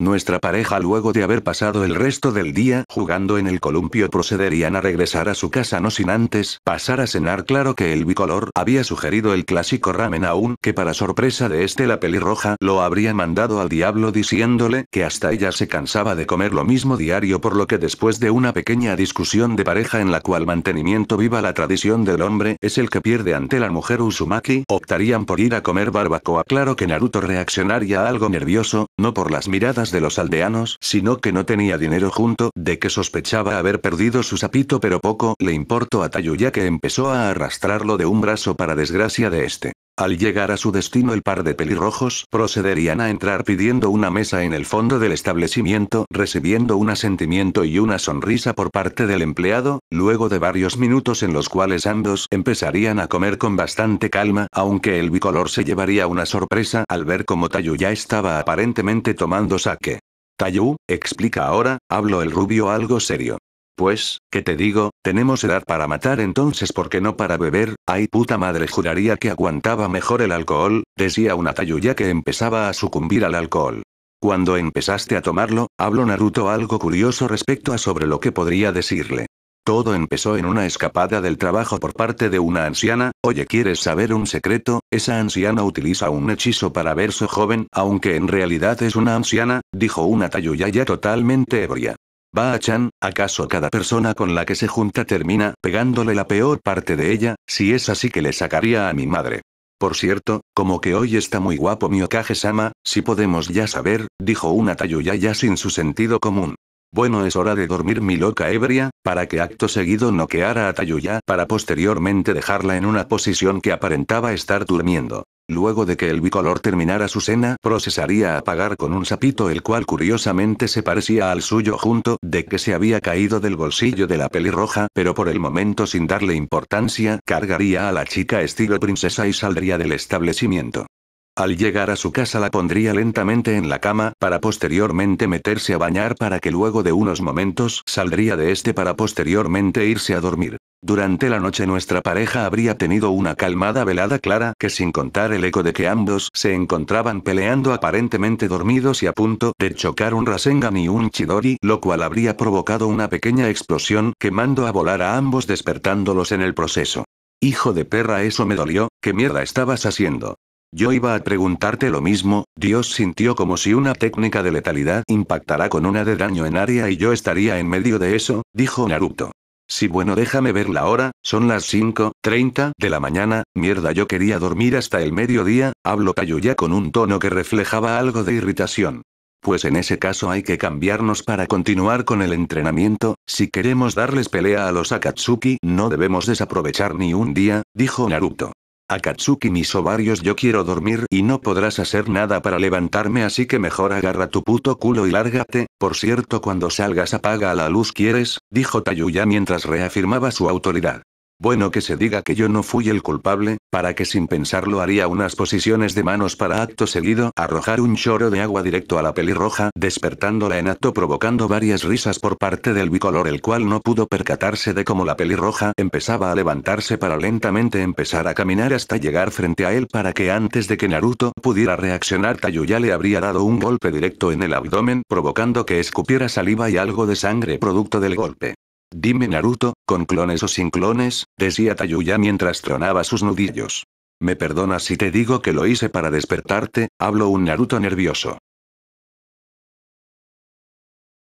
Nuestra pareja luego de haber pasado el resto del día jugando en el columpio procederían a regresar a su casa no sin antes pasar a cenar claro que el bicolor había sugerido el clásico ramen aún que para sorpresa de este la pelirroja lo habría mandado al diablo diciéndole que hasta ella se cansaba de comer lo mismo diario por lo que después de una pequeña discusión de pareja en la cual mantenimiento viva la tradición del hombre es el que pierde ante la mujer Usumaki. optarían por ir a comer barbacoa claro que Naruto reaccionaría algo nervioso, no por las miradas de los aldeanos, sino que no tenía dinero junto, de que sospechaba haber perdido su sapito pero poco le importó a Tayu ya que empezó a arrastrarlo de un brazo para desgracia de este. Al llegar a su destino el par de pelirrojos procederían a entrar pidiendo una mesa en el fondo del establecimiento, recibiendo un asentimiento y una sonrisa por parte del empleado, luego de varios minutos en los cuales ambos empezarían a comer con bastante calma, aunque el bicolor se llevaría una sorpresa al ver cómo Tayu ya estaba aparentemente tomando saque. Tayu, explica ahora, habló el rubio algo serio. Pues, ¿qué te digo? Tenemos edad para matar entonces porque no para beber, ay puta madre juraría que aguantaba mejor el alcohol, decía una Tayuya que empezaba a sucumbir al alcohol. Cuando empezaste a tomarlo, habló Naruto algo curioso respecto a sobre lo que podría decirle. Todo empezó en una escapada del trabajo por parte de una anciana, oye ¿quieres saber un secreto? Esa anciana utiliza un hechizo para verse joven, aunque en realidad es una anciana, dijo una ya totalmente ebria a chan ¿acaso cada persona con la que se junta termina pegándole la peor parte de ella? Si es así que le sacaría a mi madre. Por cierto, como que hoy está muy guapo mi Okage-sama, si podemos ya saber, dijo una ya sin su sentido común. Bueno es hora de dormir mi loca ebria, para que acto seguido noqueara a Tayuya para posteriormente dejarla en una posición que aparentaba estar durmiendo. Luego de que el bicolor terminara su cena, procesaría a pagar con un sapito el cual curiosamente se parecía al suyo junto de que se había caído del bolsillo de la pelirroja, pero por el momento sin darle importancia, cargaría a la chica estilo princesa y saldría del establecimiento. Al llegar a su casa la pondría lentamente en la cama para posteriormente meterse a bañar para que luego de unos momentos saldría de este para posteriormente irse a dormir. Durante la noche nuestra pareja habría tenido una calmada velada clara que sin contar el eco de que ambos se encontraban peleando aparentemente dormidos y a punto de chocar un Rasengan y un Chidori, lo cual habría provocado una pequeña explosión quemando a volar a ambos despertándolos en el proceso. Hijo de perra eso me dolió, ¿qué mierda estabas haciendo? Yo iba a preguntarte lo mismo, Dios sintió como si una técnica de letalidad impactara con una de daño en área y yo estaría en medio de eso, dijo Naruto. Si bueno, déjame ver la hora, son las 5.30 de la mañana, mierda, yo quería dormir hasta el mediodía, habló Kayuya con un tono que reflejaba algo de irritación. Pues en ese caso hay que cambiarnos para continuar con el entrenamiento, si queremos darles pelea a los Akatsuki no debemos desaprovechar ni un día, dijo Naruto. Akatsuki mis ovarios yo quiero dormir y no podrás hacer nada para levantarme así que mejor agarra tu puto culo y lárgate, por cierto cuando salgas apaga la luz quieres, dijo Tayuya mientras reafirmaba su autoridad. Bueno que se diga que yo no fui el culpable, para que sin pensarlo haría unas posiciones de manos para acto seguido arrojar un choro de agua directo a la pelirroja, despertándola en acto provocando varias risas por parte del bicolor el cual no pudo percatarse de cómo la pelirroja empezaba a levantarse para lentamente empezar a caminar hasta llegar frente a él para que antes de que Naruto pudiera reaccionar Tayuya le habría dado un golpe directo en el abdomen provocando que escupiera saliva y algo de sangre producto del golpe. Dime Naruto, con clones o sin clones, decía Tayuya mientras tronaba sus nudillos. Me perdona si te digo que lo hice para despertarte, hablo un Naruto nervioso.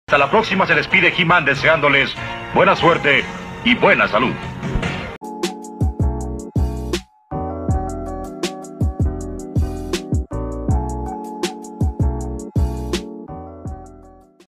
Hasta la próxima se despide he deseándoles buena suerte y buena salud.